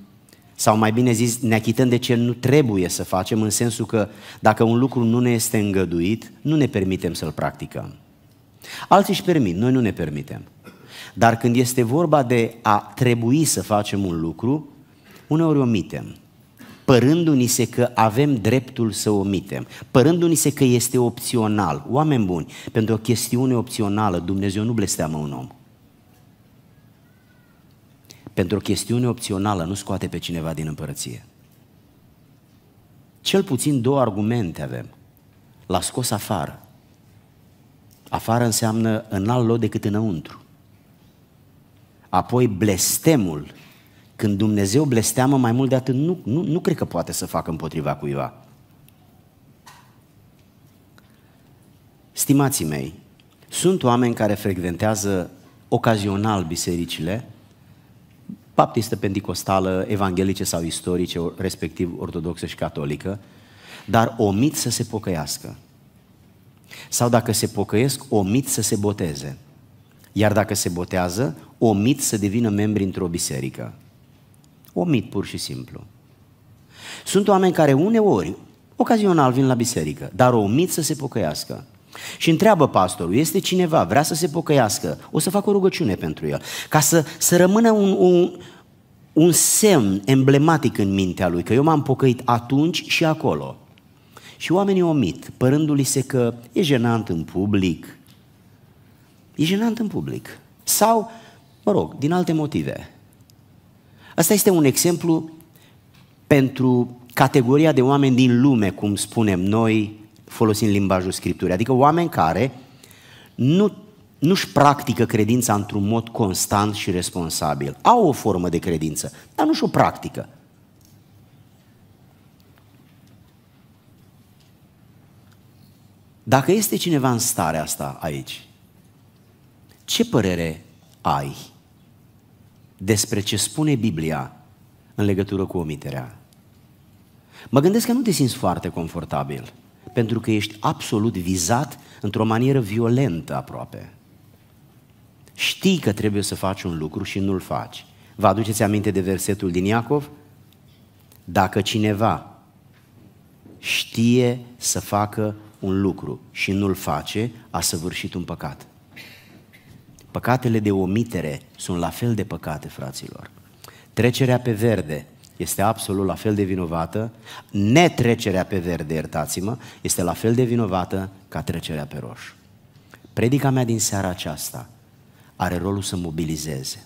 sau mai bine zis, ne achităm de ce nu trebuie să facem, în sensul că dacă un lucru nu ne este îngăduit, nu ne permitem să-l practicăm. Alții își permit, noi nu ne permitem. Dar când este vorba de a trebui să facem un lucru, uneori omitem, părându-ni se că avem dreptul să omitem, părându-ni se că este opțional. Oameni buni, pentru o chestiune opțională, Dumnezeu nu blesteamă un om pentru o chestiune opțională nu scoate pe cineva din împărăție. Cel puțin două argumente avem. L-a scos afară. Afară înseamnă în alt loc decât înăuntru. Apoi blestemul. Când Dumnezeu blesteamă mai mult de atât, nu, nu, nu cred că poate să facă împotriva cuiva. Stimații mei, sunt oameni care frecventează ocazional bisericile baptistă, pentecostală, evanghelice sau istorice, respectiv ortodoxă și catolică, dar omit să se pocăiască. Sau dacă se pocăiesc, omit să se boteze. Iar dacă se botează, omit să devină membri într-o biserică. Omit pur și simplu. Sunt oameni care uneori, ocazional, vin la biserică, dar omit să se pocăiască. Și întreabă pastorul, este cineva, vrea să se pocăiască, o să fac o rugăciune pentru el, ca să, să rămână un, un, un semn emblematic în mintea lui, că eu m-am pocăit atunci și acolo. Și oamenii omit, părându-li se că e jenant în public. E jenant în public. Sau, mă rog, din alte motive. Asta este un exemplu pentru categoria de oameni din lume, cum spunem noi, folosind limbajul Scripturii. Adică oameni care nu, nu-și practică credința într-un mod constant și responsabil. Au o formă de credință, dar nu și-o practică. Dacă este cineva în stare asta aici, ce părere ai despre ce spune Biblia în legătură cu omiterea? Mă gândesc că nu te simți foarte confortabil pentru că ești absolut vizat într-o manieră violentă aproape. Știi că trebuie să faci un lucru și nu-l faci. Vă aduceți aminte de versetul din Iacov? Dacă cineva știe să facă un lucru și nu-l face, a săvârșit un păcat. Păcatele de omitere sunt la fel de păcate, fraților. Trecerea pe verde este absolut la fel de vinovată, netrecerea pe verde, iertați-mă, este la fel de vinovată ca trecerea pe roșu. Predica mea din seara aceasta are rolul să mobilizeze.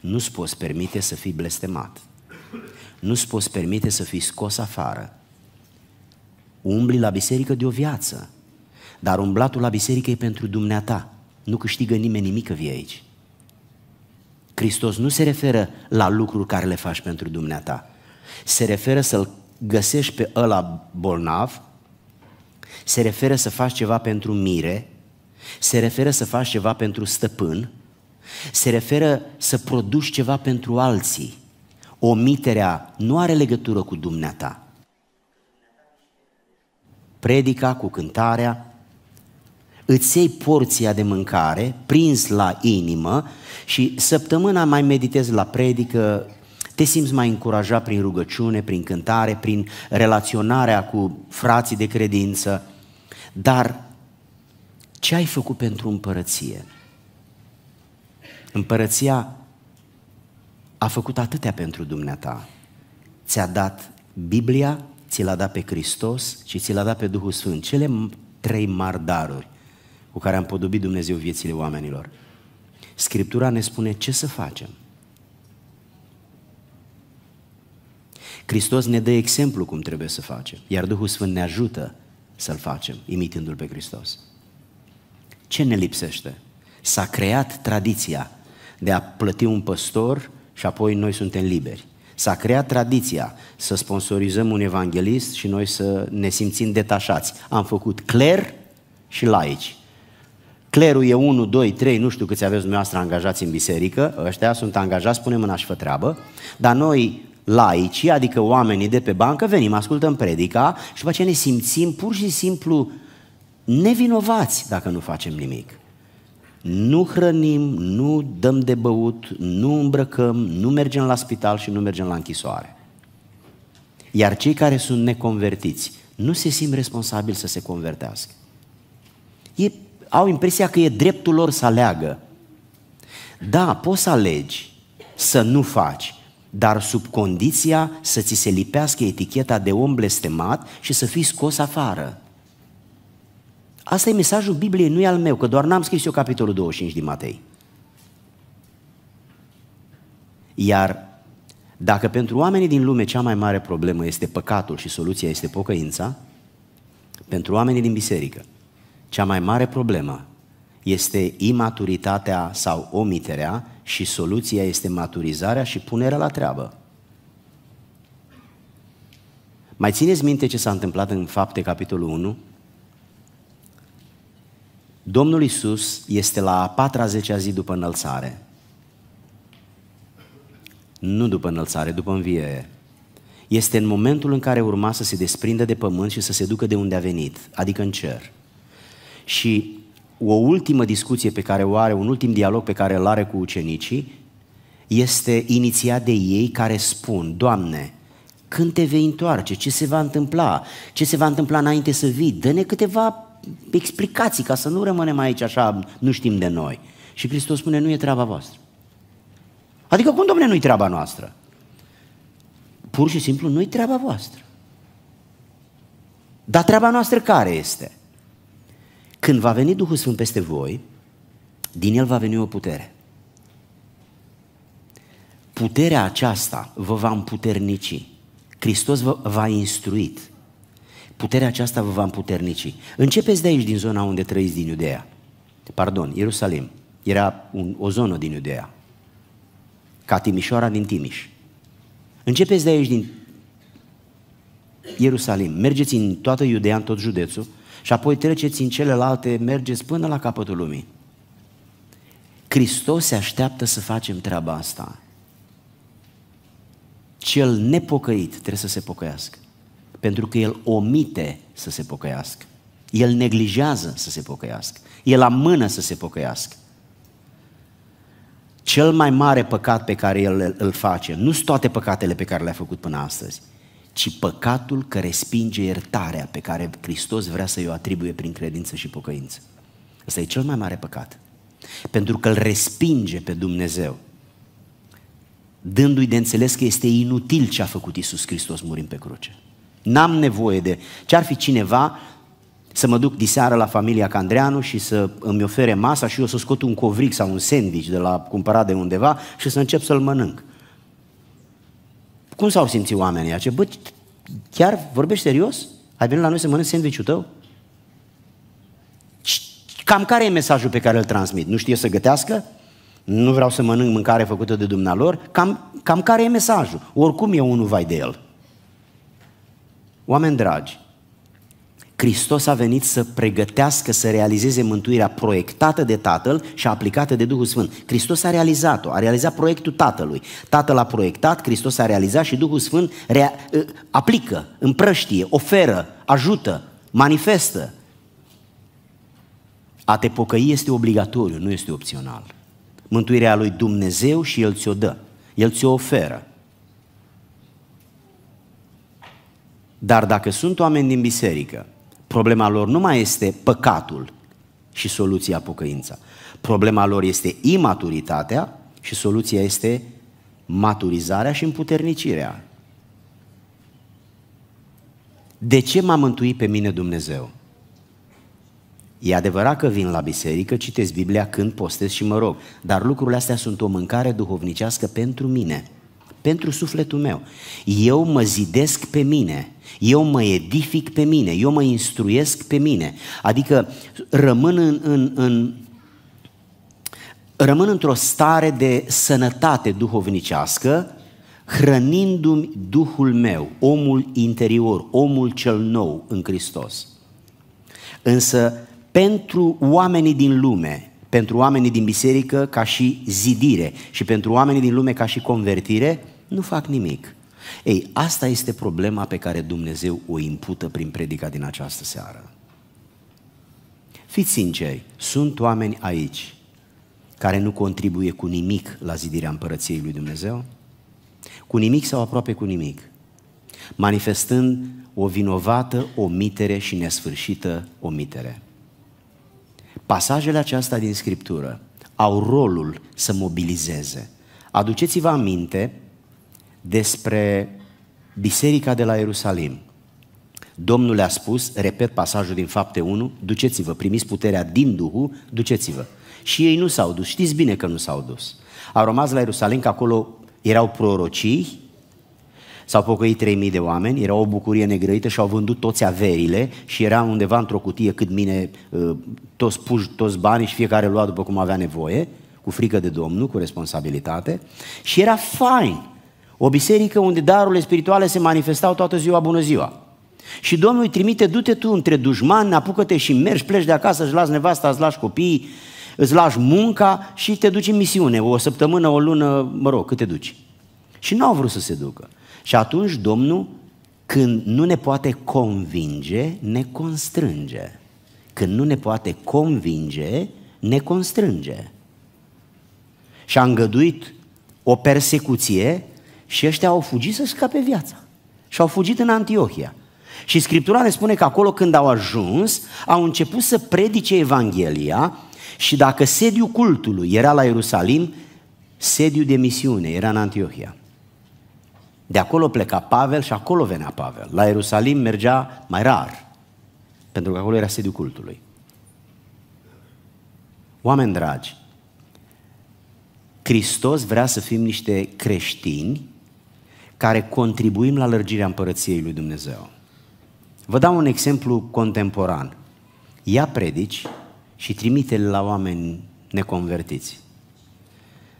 Nu-ți poți permite să fii blestemat. Nu-ți poți permite să fii scos afară. Umbli la biserică de o viață, dar umblatul la biserică e pentru dumneata. Nu câștigă nimeni nimic că vii aici. Hristos nu se referă la lucruri care le faci pentru dumneata. Se referă să-l găsești pe ăla bolnav, se referă să faci ceva pentru mire, se referă să faci ceva pentru stăpân, se referă să produci ceva pentru alții. Omiterea nu are legătură cu dumneata. Predica cu cântarea, îți iei porția de mâncare, prins la inimă și săptămâna mai meditezi la predică, te simți mai încurajat prin rugăciune, prin cântare, prin relaționarea cu frații de credință, dar ce ai făcut pentru împărăție? Împărăția a făcut atâtea pentru dumneata. Ți-a dat Biblia, ți l-a dat pe Hristos și ți l-a dat pe Duhul Sfânt. Cele trei mari daruri cu care am împodobit Dumnezeu viețile oamenilor. Scriptura ne spune ce să facem. Hristos ne dă exemplu cum trebuie să facem, iar Duhul Sfânt ne ajută să-L facem, imitându-L pe Hristos. Ce ne lipsește? S-a creat tradiția de a plăti un păstor și apoi noi suntem liberi. S-a creat tradiția să sponsorizăm un evanghelist și noi să ne simțim detașați. Am făcut cler și laici. Clerul e 1, 2, 3, nu știu câți aveți dumneavoastră angajați în biserică, ăștia sunt angajați, punem în fă treabă, dar noi laici, adică oamenii de pe bancă, venim, ascultăm predica și după aceea ne simțim pur și simplu nevinovați dacă nu facem nimic. Nu hrănim, nu dăm de băut, nu îmbrăcăm, nu mergem la spital și nu mergem la închisoare. Iar cei care sunt neconvertiți nu se simt responsabili să se convertească. E au impresia că e dreptul lor să aleagă. Da, poți să alegi să nu faci, dar sub condiția să ți se lipească eticheta de om blestemat și să fii scos afară. Asta e mesajul Bibliei, nu e al meu, că doar n-am scris eu capitolul 25 din Matei. Iar dacă pentru oamenii din lume cea mai mare problemă este păcatul și soluția este pocăința, pentru oamenii din biserică, cea mai mare problemă este imaturitatea sau omiterea și soluția este maturizarea și punerea la treabă. Mai țineți minte ce s-a întâmplat în fapte capitolul 1? Domnul Isus este la a patra zecea zi după înălțare. Nu după înălțare, după înviere. Este în momentul în care urma să se desprindă de pământ și să se ducă de unde a venit, adică în cer. Și o ultimă discuție pe care o are, un ultim dialog pe care îl are cu ucenicii, este inițiat de ei care spun, Doamne, când te vei întoarce, ce se va întâmpla, ce se va întâmpla înainte să vii, dă-ne câteva explicații ca să nu rămânem aici așa, nu știm de noi. Și Hristos spune, nu e treaba voastră. Adică cum, domne, nu-i treaba noastră? Pur și simplu nu-i treaba voastră. Dar treaba noastră care este? Când va veni Duhul Sfânt peste voi, din El va veni o putere. Puterea aceasta vă va împuternici. Hristos vă va instruit. Puterea aceasta vă va împuternici. Începeți de aici, din zona unde trăiți din Iudea. Pardon, Ierusalim. Era un, o zonă din Iudea. Ca Timișoara din Timiș. Începeți de aici, din Ierusalim. Mergeți în toată Iudea, în tot județul, și apoi treceți în celelalte, mergeți până la capătul lumii. Hristos se așteaptă să facem treaba asta. Cel nepocăit trebuie să se pocăiască, pentru că el omite să se pocăiască. El neglijează să se pocăiască. El amână să se pocăiască. Cel mai mare păcat pe care el îl face, nu sunt toate păcatele pe care le-a făcut până astăzi, ci păcatul că respinge iertarea pe care Hristos vrea să-i o atribuie prin credință și pocăință. Ăsta e cel mai mare păcat. Pentru că îl respinge pe Dumnezeu, dându-i de înțeles că este inutil ce a făcut Isus Hristos murind pe cruce. N-am nevoie de... Ce-ar fi cineva să mă duc diseară la familia Candreanu și să îmi ofere masa și eu să scot un covric sau un sandwich de la cumpărat de undeva și să încep să-l mănânc. Cum s-au simțit oamenii aceia? Bă, chiar vorbești serios? Ai venit la noi să mănânci sandwich tău? Cam care e mesajul pe care îl transmit? Nu știe să gătească? Nu vreau să mănânc mâncare făcută de dumnealor? Cam, cam care e mesajul? Oricum eu unul vai de el. Oameni dragi, Hristos a venit să pregătească, să realizeze mântuirea proiectată de Tatăl și aplicată de Duhul Sfânt. Hristos a realizat-o, a realizat proiectul Tatălui. Tatăl a proiectat, Hristos a realizat și Duhul Sfânt rea- ă, aplică, împrăștie, oferă, ajută, manifestă. A te pocăi este obligatoriu, nu este opțional. Mântuirea lui Dumnezeu și El ți-o dă, El ți-o oferă. Dar dacă sunt oameni din biserică Problema lor nu mai este păcatul și soluția pocăința. Problema lor este imaturitatea și soluția este maturizarea și împuternicirea. De ce m-a mântuit pe mine Dumnezeu? E adevărat că vin la biserică, citesc Biblia, când postez și mă rog, dar lucrurile astea sunt o mâncare duhovnicească pentru mine – pentru sufletul meu. Eu mă zidesc pe mine, eu mă edific pe mine, eu mă instruiesc pe mine. Adică rămân în, în, în rămân într-o stare de sănătate duhovnicească, hrănindu-mi Duhul meu, omul interior, omul cel nou în Hristos. Însă, pentru oamenii din lume, pentru oamenii din biserică ca și zidire și pentru oamenii din lume ca și convertire, nu fac nimic. Ei, asta este problema pe care Dumnezeu o impută prin predica din această seară. Fiți sinceri, sunt oameni aici care nu contribuie cu nimic la zidirea împărăției lui Dumnezeu? Cu nimic sau aproape cu nimic? Manifestând o vinovată omitere și nesfârșită omitere. Pasajele acestea din Scriptură au rolul să mobilizeze. Aduceți-vă aminte despre biserica de la Ierusalim. Domnul le-a spus, repet pasajul din fapte 1, duceți-vă, primiți puterea din Duhul, duceți-vă. Și ei nu s-au dus, știți bine că nu s-au dus. Au rămas la Ierusalim, că acolo erau prorocii, S-au pocăit 3.000 de oameni, era o bucurie negrăită și au vândut toți averile și era undeva într-o cutie cât mine ă, toți puși, toți banii și fiecare lua după cum avea nevoie, cu frică de Domnul, cu responsabilitate. Și era fain. O biserică unde darurile spirituale se manifestau toată ziua, bună ziua. Și Domnul îi trimite, du-te tu între dușmani, apucă-te și mergi, pleci de acasă, îți lași nevasta, îți lași copiii, îți lași munca și te duci în misiune, o săptămână, o lună, mă rog, cât te duci. Și nu au vrut să se ducă. Și atunci Domnul, când nu ne poate convinge, ne constrânge. Când nu ne poate convinge, ne constrânge. Și a îngăduit o persecuție și ăștia au fugit să scape viața. Și au fugit în Antiohia. Și Scriptura ne spune că acolo când au ajuns, au început să predice Evanghelia și dacă sediu cultului era la Ierusalim, sediu de misiune era în Antiohia. De acolo pleca Pavel și acolo venea Pavel. La Ierusalim mergea mai rar, pentru că acolo era sediu cultului. Oameni dragi, Hristos vrea să fim niște creștini care contribuim la lărgirea împărăției lui Dumnezeu. Vă dau un exemplu contemporan. Ia predici și trimite-le la oameni neconvertiți.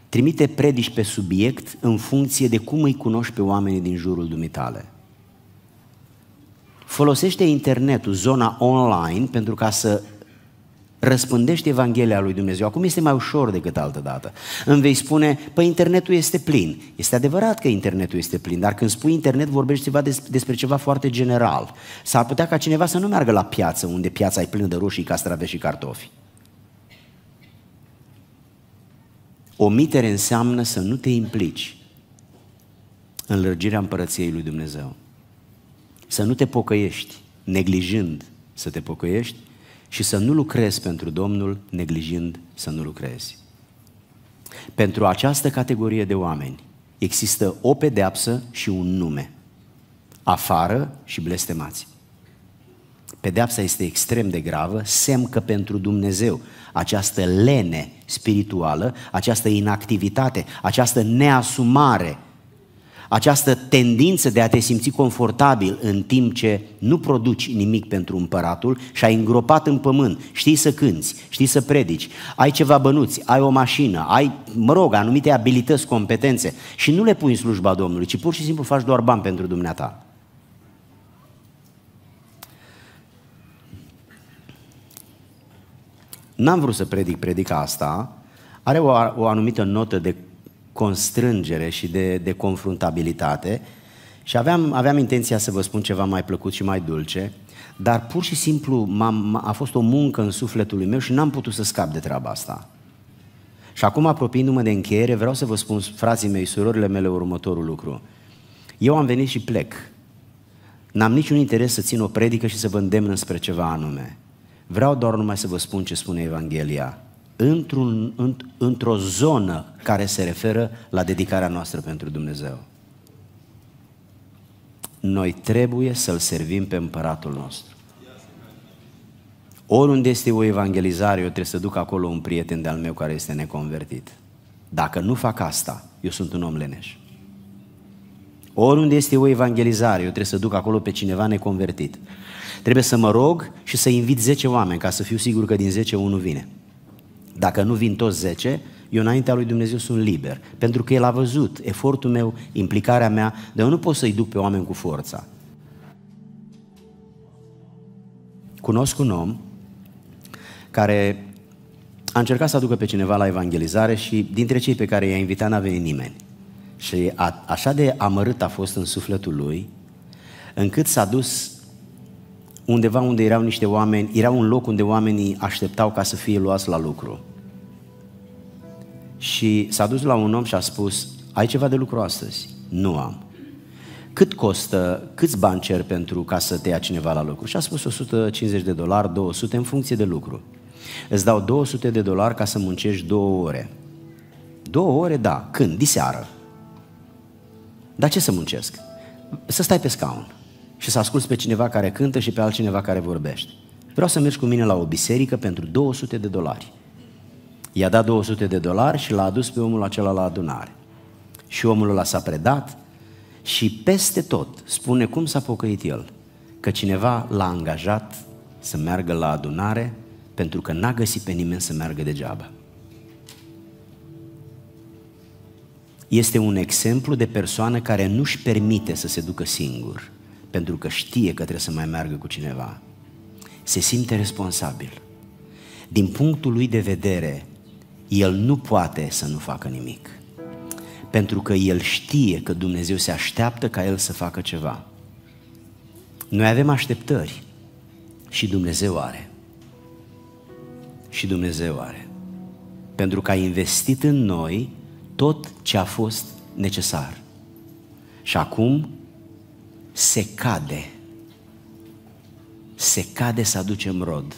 Trimite predici pe subiect în funcție de cum îi cunoști pe oamenii din jurul dumitale. Folosește internetul, zona online, pentru ca să Răspândește Evanghelia lui Dumnezeu. Acum este mai ușor decât altă dată. Îmi vei spune, păi internetul este plin. Este adevărat că internetul este plin, dar când spui internet vorbești ceva despre ceva foarte general. S-ar putea ca cineva să nu meargă la piață, unde piața e plină de roșii, castraveți și cartofi. Omitere înseamnă să nu te implici în lărgirea împărăției lui Dumnezeu. Să nu te pocăiești, neglijând să te pocăiești, și să nu lucrezi pentru Domnul neglijind să nu lucrezi. Pentru această categorie de oameni există o pedeapsă și un nume. Afară și blestemați. Pedeapsa este extrem de gravă, semn că pentru Dumnezeu această lene spirituală, această inactivitate, această neasumare această tendință de a te simți confortabil în timp ce nu produci nimic pentru împăratul și ai îngropat în pământ, știi să cânți, știi să predici, ai ceva bănuți, ai o mașină, ai, mă rog, anumite abilități, competențe și nu le pui în slujba Domnului, ci pur și simplu faci doar bani pentru dumneata. N-am vrut să predic predica asta, are o, o anumită notă de constrângere și de, de confruntabilitate. Și aveam, aveam intenția să vă spun ceva mai plăcut și mai dulce, dar pur și simplu a fost o muncă în sufletul meu și n-am putut să scap de treaba asta. Și acum, apropiindu-mă de încheiere, vreau să vă spun, frații mei, surorile mele, următorul lucru. Eu am venit și plec. N-am niciun interes să țin o predică și să vă îndemn spre ceva anume. Vreau doar numai să vă spun ce spune Evanghelia într-un, într-o zonă care se referă la dedicarea noastră pentru Dumnezeu. Noi trebuie să-L servim pe împăratul nostru. Oriunde este o evangelizare, eu trebuie să duc acolo un prieten de-al meu care este neconvertit. Dacă nu fac asta, eu sunt un om leneș. Oriunde este o evangelizare, eu trebuie să duc acolo pe cineva neconvertit. Trebuie să mă rog și să invit 10 oameni ca să fiu sigur că din 10 unul vine. Dacă nu vin toți 10, eu înaintea lui Dumnezeu sunt liber. Pentru că El a văzut efortul meu, implicarea mea, dar eu nu pot să-i duc pe oameni cu forța. Cunosc un om care a încercat să aducă pe cineva la evangelizare și dintre cei pe care i-a invitat n-a venit nimeni. Și a, așa de amărât a fost în sufletul lui, încât s-a dus undeva unde erau niște oameni, era un loc unde oamenii așteptau ca să fie luați la lucru și s-a dus la un om și a spus, ai ceva de lucru astăzi? Nu am. Cât costă, câți bani cer pentru ca să te ia cineva la lucru? Și a spus 150 de dolari, 200, în funcție de lucru. Îți dau 200 de dolari ca să muncești două ore. Două ore, da. Când? Diseară. Dar ce să muncesc? Să stai pe scaun și să asculți pe cineva care cântă și pe altcineva care vorbește. Vreau să mergi cu mine la o biserică pentru 200 de dolari. I-a dat 200 de dolari și l-a adus pe omul acela la adunare. Și omul ăla s-a predat și peste tot spune cum s-a pocăit el, că cineva l-a angajat să meargă la adunare pentru că n-a găsit pe nimeni să meargă degeaba. Este un exemplu de persoană care nu-și permite să se ducă singur, pentru că știe că trebuie să mai meargă cu cineva. Se simte responsabil. Din punctul lui de vedere, el nu poate să nu facă nimic. Pentru că El știe că Dumnezeu se așteaptă ca El să facă ceva. Noi avem așteptări și Dumnezeu are. Și Dumnezeu are. Pentru că a investit în noi tot ce a fost necesar. Și acum se cade. Se cade să aducem rod.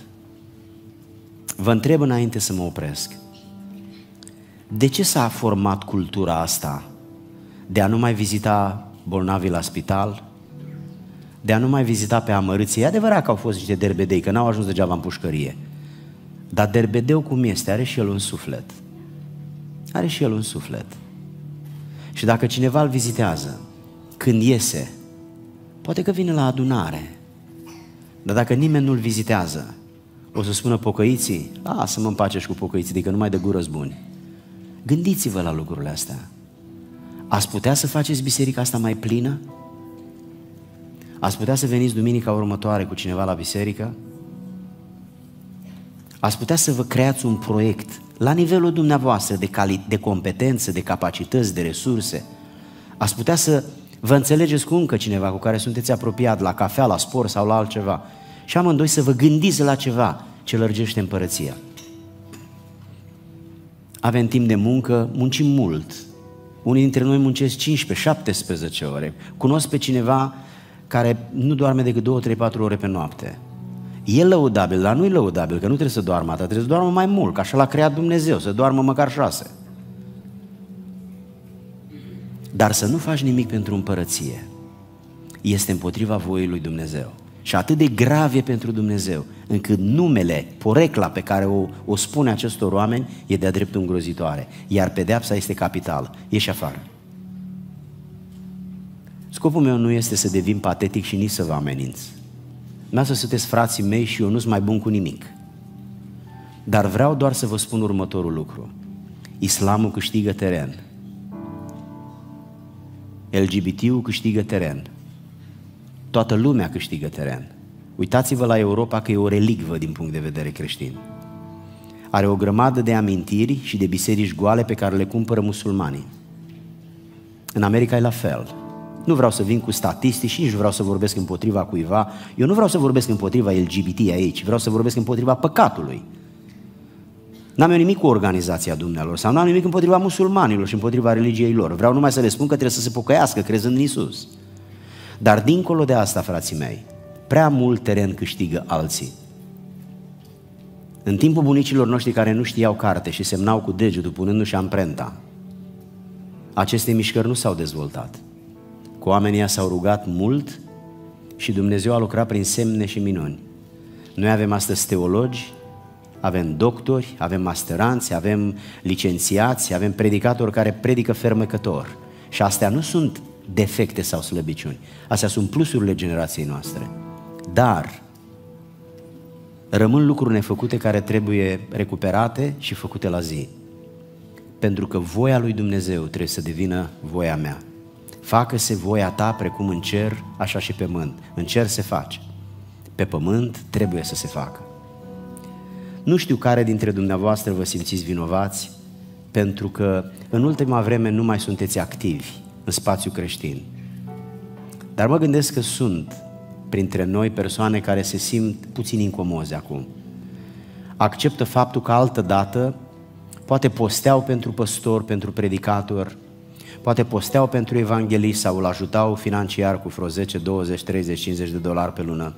Vă întreb înainte să mă opresc. De ce s-a format cultura asta? De a nu mai vizita bolnavii la spital? De a nu mai vizita pe amărâții? E adevărat că au fost niște derbedei, că n-au ajuns degeaba în pușcărie. Dar derbedeu cum este, are și el un suflet. Are și el un suflet. Și dacă cineva îl vizitează, când iese, poate că vine la adunare, dar dacă nimeni nu-l vizitează, o să spună pocăiții, lasă-mă în pace și cu pocăiții, adică nu mai de gură buni. Gândiți-vă la lucrurile astea. Ați putea să faceți biserica asta mai plină? Ați putea să veniți duminica următoare cu cineva la biserică? Ați putea să vă creați un proiect la nivelul dumneavoastră de, cali- de competență, de capacități, de resurse. Ați putea să vă înțelegeți cu încă cineva cu care sunteți apropiat la cafea, la sport sau la altceva și amândoi să vă gândiți la ceva ce lărgește împărăția avem timp de muncă, muncim mult. Unii dintre noi muncesc 15-17 ore. Cunosc pe cineva care nu doarme decât 2, 3, 4 ore pe noapte. E lăudabil, dar nu e lăudabil, că nu trebuie să doarmă atât, trebuie să doarmă mai mult, că așa l-a creat Dumnezeu, să doarmă măcar șase. Dar să nu faci nimic pentru împărăție este împotriva voii lui Dumnezeu și atât de grave pentru Dumnezeu, încât numele, porecla pe care o, o spune acestor oameni e de-a dreptul îngrozitoare, iar pedeapsa este capitală. Ieși afară. Scopul meu nu este să devin patetic și nici să vă ameninț. să sunteți frații mei și eu nu sunt mai bun cu nimic. Dar vreau doar să vă spun următorul lucru. Islamul câștigă teren. LGBT-ul câștigă teren Toată lumea câștigă teren. Uitați-vă la Europa că e o relicvă din punct de vedere creștin. Are o grămadă de amintiri și de biserici goale pe care le cumpără musulmanii. În America e la fel. Nu vreau să vin cu statistici și nici nu vreau să vorbesc împotriva cuiva. Eu nu vreau să vorbesc împotriva LGBT aici, vreau să vorbesc împotriva păcatului. N-am eu nimic cu organizația dumnealor sau n-am nimic împotriva musulmanilor și împotriva religiei lor. Vreau numai să le spun că trebuie să se pocăiască crezând în Isus. Dar dincolo de asta, frații mei, prea mult teren câștigă alții. În timpul bunicilor noștri care nu știau carte și semnau cu degetul punându-și amprenta, aceste mișcări nu s-au dezvoltat. Cu oamenii s-au rugat mult și Dumnezeu a lucrat prin semne și minuni. Noi avem astăzi teologi, avem doctori, avem masteranți, avem licențiați, avem predicatori care predică fermecător. Și astea nu sunt defecte sau slăbiciuni. Astea sunt plusurile generației noastre. Dar rămân lucruri nefăcute care trebuie recuperate și făcute la zi. Pentru că voia lui Dumnezeu trebuie să devină voia mea. Facă-se voia ta precum în cer, așa și pe pământ. În cer se face. Pe pământ trebuie să se facă. Nu știu care dintre dumneavoastră vă simțiți vinovați pentru că în ultima vreme nu mai sunteți activi în spațiu creștin. Dar mă gândesc că sunt printre noi persoane care se simt puțin incomoze acum. Acceptă faptul că altă dată poate posteau pentru păstor, pentru predicator, poate posteau pentru evanghelist sau îl ajutau financiar cu vreo 10, 20, 30, 50 de dolari pe lună.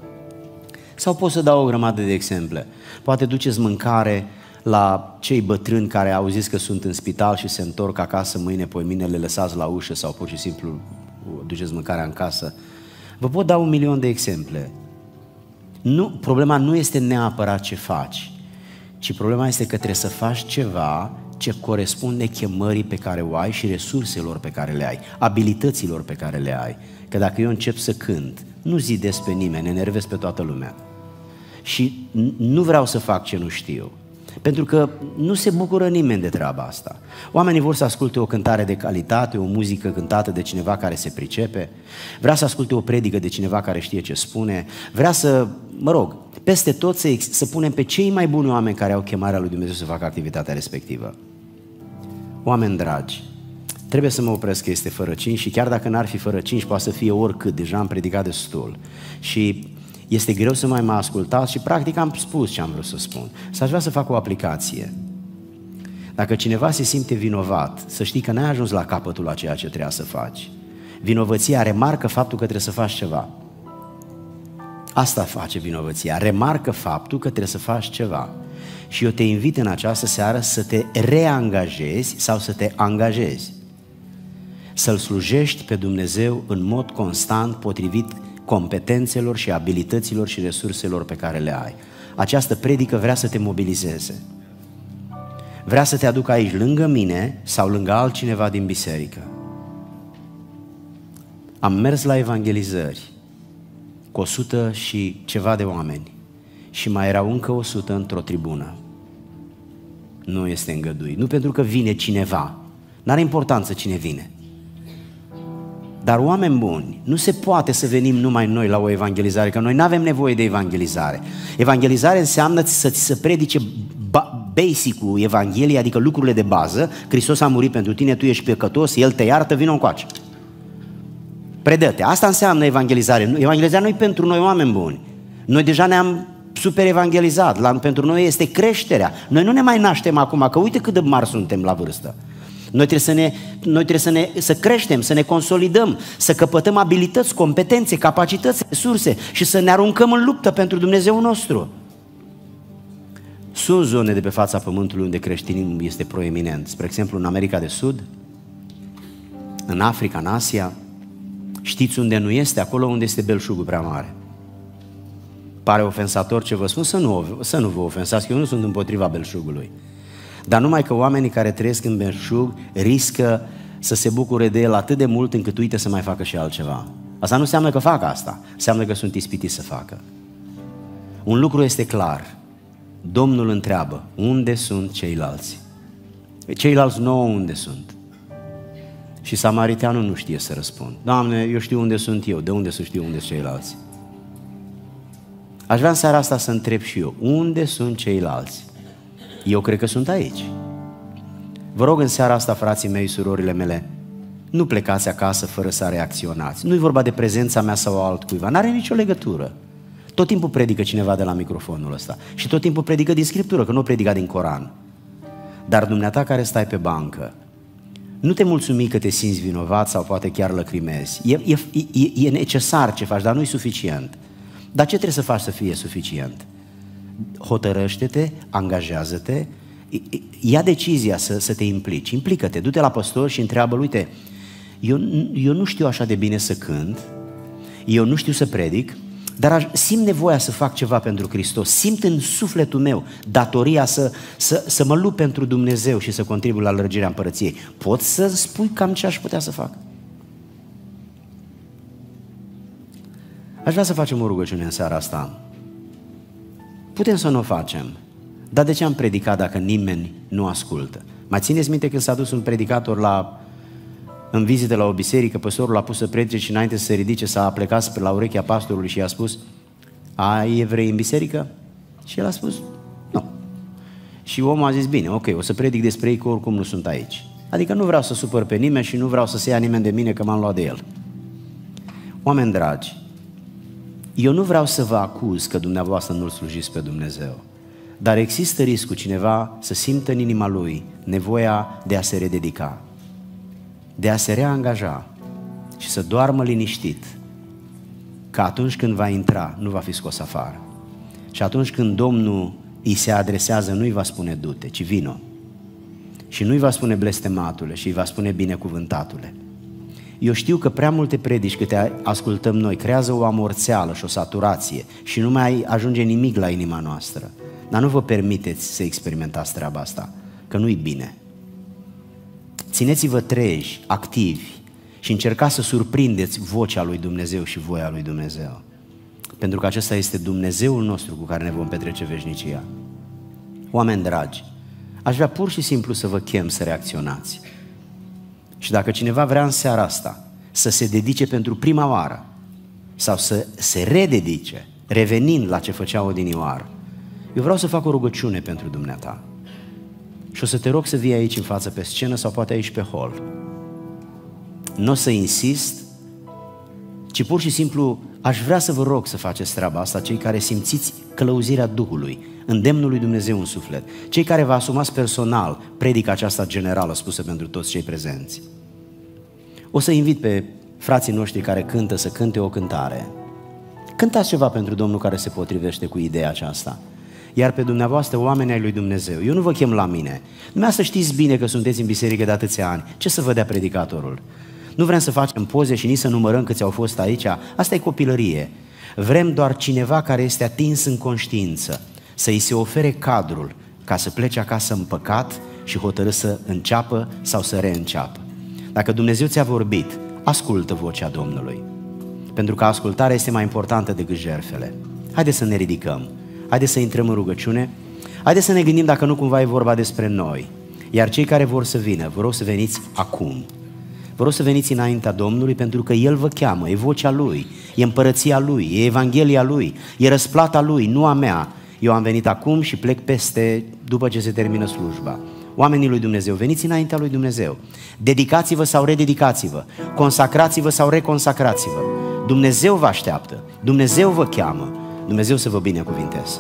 Sau pot să dau o grămadă de exemple. Poate duceți mâncare la cei bătrâni care au zis că sunt în spital și se întorc acasă mâine, mine le lăsați la ușă sau pur și simplu uh, duceți mâncarea în casă. Vă pot da un milion de exemple. Nu, problema nu este neapărat ce faci, ci problema este că trebuie să faci ceva ce corespunde chemării pe care o ai și resurselor pe care le ai, abilităților pe care le ai. Că dacă eu încep să cânt, nu zidesc pe nimeni, enervez pe toată lumea. Și nu vreau să fac ce nu știu. Pentru că nu se bucură nimeni de treaba asta. Oamenii vor să asculte o cântare de calitate, o muzică cântată de cineva care se pricepe, vrea să asculte o predică de cineva care știe ce spune, vrea să, mă rog, peste tot să, să punem pe cei mai buni oameni care au chemarea lui Dumnezeu să facă activitatea respectivă. Oameni dragi, trebuie să mă opresc că este fără cinci. și chiar dacă n-ar fi fără cinci, poate să fie oricât, deja am predicat destul. Și este greu să mai mă ascultați și practic am spus ce am vrut să spun. Să aș vrea să fac o aplicație. Dacă cineva se simte vinovat, să știi că n-ai ajuns la capătul la ceea ce trebuia să faci. Vinovăția remarcă faptul că trebuie să faci ceva. Asta face vinovăția, remarcă faptul că trebuie să faci ceva. Și eu te invit în această seară să te reangajezi sau să te angajezi. Să-L slujești pe Dumnezeu în mod constant, potrivit competențelor și abilităților și resurselor pe care le ai. Această predică vrea să te mobilizeze. Vrea să te aducă aici lângă mine sau lângă altcineva din biserică. Am mers la evangelizări cu 100 și ceva de oameni și mai erau încă 100 într-o tribună. Nu este îngăduit. Nu pentru că vine cineva. N-are importanță cine vine dar oameni buni, nu se poate să venim numai noi la o evangelizare, că noi nu avem nevoie de evangelizare. Evangelizare înseamnă să-ți se predice basic-ul Evangheliei, adică lucrurile de bază. Hristos a murit pentru tine, tu ești păcătos, El te iartă, vină încoace. Predă-te. Asta înseamnă evangelizare. Evangelizarea nu pentru noi oameni buni. Noi deja ne-am super evangelizat. La, pentru noi este creșterea. Noi nu ne mai naștem acum, că uite cât de mari suntem la vârstă. Noi trebuie să, ne, noi trebuie să, ne, să creștem, să ne consolidăm, să căpătăm abilități, competențe, capacități, resurse și să ne aruncăm în luptă pentru Dumnezeu nostru. Sunt zone de pe fața pământului unde creștinismul este proeminent. Spre exemplu, în America de Sud, în Africa, în Asia. Știți unde nu este? Acolo unde este belșugul prea mare. Pare ofensator ce vă spun, să nu, să nu vă ofensați, că eu nu sunt împotriva belșugului. Dar numai că oamenii care trăiesc în berșug riscă să se bucure de el atât de mult încât uite să mai facă și altceva. Asta nu înseamnă că fac asta, înseamnă că sunt ispitiți să facă. Un lucru este clar. Domnul întreabă, unde sunt ceilalți? Ceilalți nouă unde sunt? Și samariteanul nu știe să răspund. Doamne, eu știu unde sunt eu, de unde să știu unde sunt ceilalți? Aș vrea în seara asta să întreb și eu, unde sunt ceilalți? Eu cred că sunt aici. Vă rog în seara asta, frații mei, surorile mele, nu plecați acasă fără să reacționați. Nu-i vorba de prezența mea sau altcuiva, n-are nicio legătură. Tot timpul predică cineva de la microfonul ăsta și tot timpul predică din Scriptură, că nu predica din Coran. Dar dumneata care stai pe bancă, nu te mulțumi că te simți vinovat sau poate chiar lăcrimezi. E, e, e necesar ce faci, dar nu e suficient. Dar ce trebuie să faci să fie suficient? hotărăște-te, angajează-te, ia decizia să, să te implici, implică-te, du-te la păstor și întreabă, uite, eu, eu nu știu așa de bine să cânt, eu nu știu să predic, dar aș, simt nevoia să fac ceva pentru Hristos, simt în sufletul meu datoria să, să, să mă lupt pentru Dumnezeu și să contribui la lărgirea împărăției. Pot să spui cam ce aș putea să fac? Aș vrea să facem o rugăciune în seara asta. Putem să nu o facem. Dar de ce am predicat dacă nimeni nu ascultă? Mai țineți minte când s-a dus un predicator la, în vizită la o biserică, păstorul l-a pus să predice și înainte să se ridice s-a plecat spre la urechea pastorului și i-a spus ai evrei în biserică? Și el a spus, nu. Și omul a zis, bine, ok, o să predic despre ei că oricum nu sunt aici. Adică nu vreau să supăr pe nimeni și nu vreau să se ia nimeni de mine că m-am luat de el. Oameni dragi, eu nu vreau să vă acuz că dumneavoastră nu-L slujiți pe Dumnezeu, dar există riscul cineva să simtă în inima lui nevoia de a se rededica, de a se reangaja și să doarmă liniștit, că atunci când va intra, nu va fi scos afară. Și atunci când Domnul îi se adresează, nu îi va spune du-te, ci vino. Și nu îi va spune blestematule, și îi va spune binecuvântatule. Eu știu că prea multe predici câte ascultăm noi creează o amorțeală și o saturație și nu mai ajunge nimic la inima noastră. Dar nu vă permiteți să experimentați treaba asta, că nu-i bine. Țineți-vă treji, activi și încercați să surprindeți vocea lui Dumnezeu și voia lui Dumnezeu. Pentru că acesta este Dumnezeul nostru cu care ne vom petrece veșnicia. Oameni dragi, aș vrea pur și simplu să vă chem să reacționați. Și dacă cineva vrea în seara asta să se dedice pentru prima oară sau să se rededice, revenind la ce făcea odinioară, eu vreau să fac o rugăciune pentru dumneata. Și o să te rog să vii aici în față pe scenă sau poate aici pe hol. Nu o să insist, ci pur și simplu aș vrea să vă rog să faceți treaba asta, cei care simțiți călăuzirea Duhului, îndemnul lui Dumnezeu în suflet, cei care vă asumați personal predica aceasta generală spusă pentru toți cei prezenți. O să invit pe frații noștri care cântă să cânte o cântare. Cântați ceva pentru Domnul care se potrivește cu ideea aceasta iar pe dumneavoastră oamenii ai lui Dumnezeu. Eu nu vă chem la mine. Dumneavoastră știți bine că sunteți în biserică de atâția ani. Ce să vă dea predicatorul? Nu vrem să facem poze și nici să numărăm câți au fost aici. Asta e copilărie. Vrem doar cineva care este atins în conștiință, să îi se ofere cadrul ca să plece acasă în păcat și hotărâ să înceapă sau să reînceapă. Dacă Dumnezeu ți-a vorbit, ascultă vocea Domnului. Pentru că ascultarea este mai importantă decât jerfele. Haideți să ne ridicăm, haideți să intrăm în rugăciune, haideți să ne gândim dacă nu cumva e vorba despre noi. Iar cei care vor să vină, vă rog să veniți acum. Vă rog să veniți înaintea Domnului pentru că El vă cheamă, e vocea Lui, e împărăția Lui, e Evanghelia Lui, e răsplata Lui, nu a mea. Eu am venit acum și plec peste după ce se termină slujba. Oamenii lui Dumnezeu, veniți înaintea lui Dumnezeu. Dedicați-vă sau rededicați-vă. Consacrați-vă sau reconsacrați-vă. Dumnezeu vă așteaptă. Dumnezeu vă cheamă. Dumnezeu să vă binecuvinteze.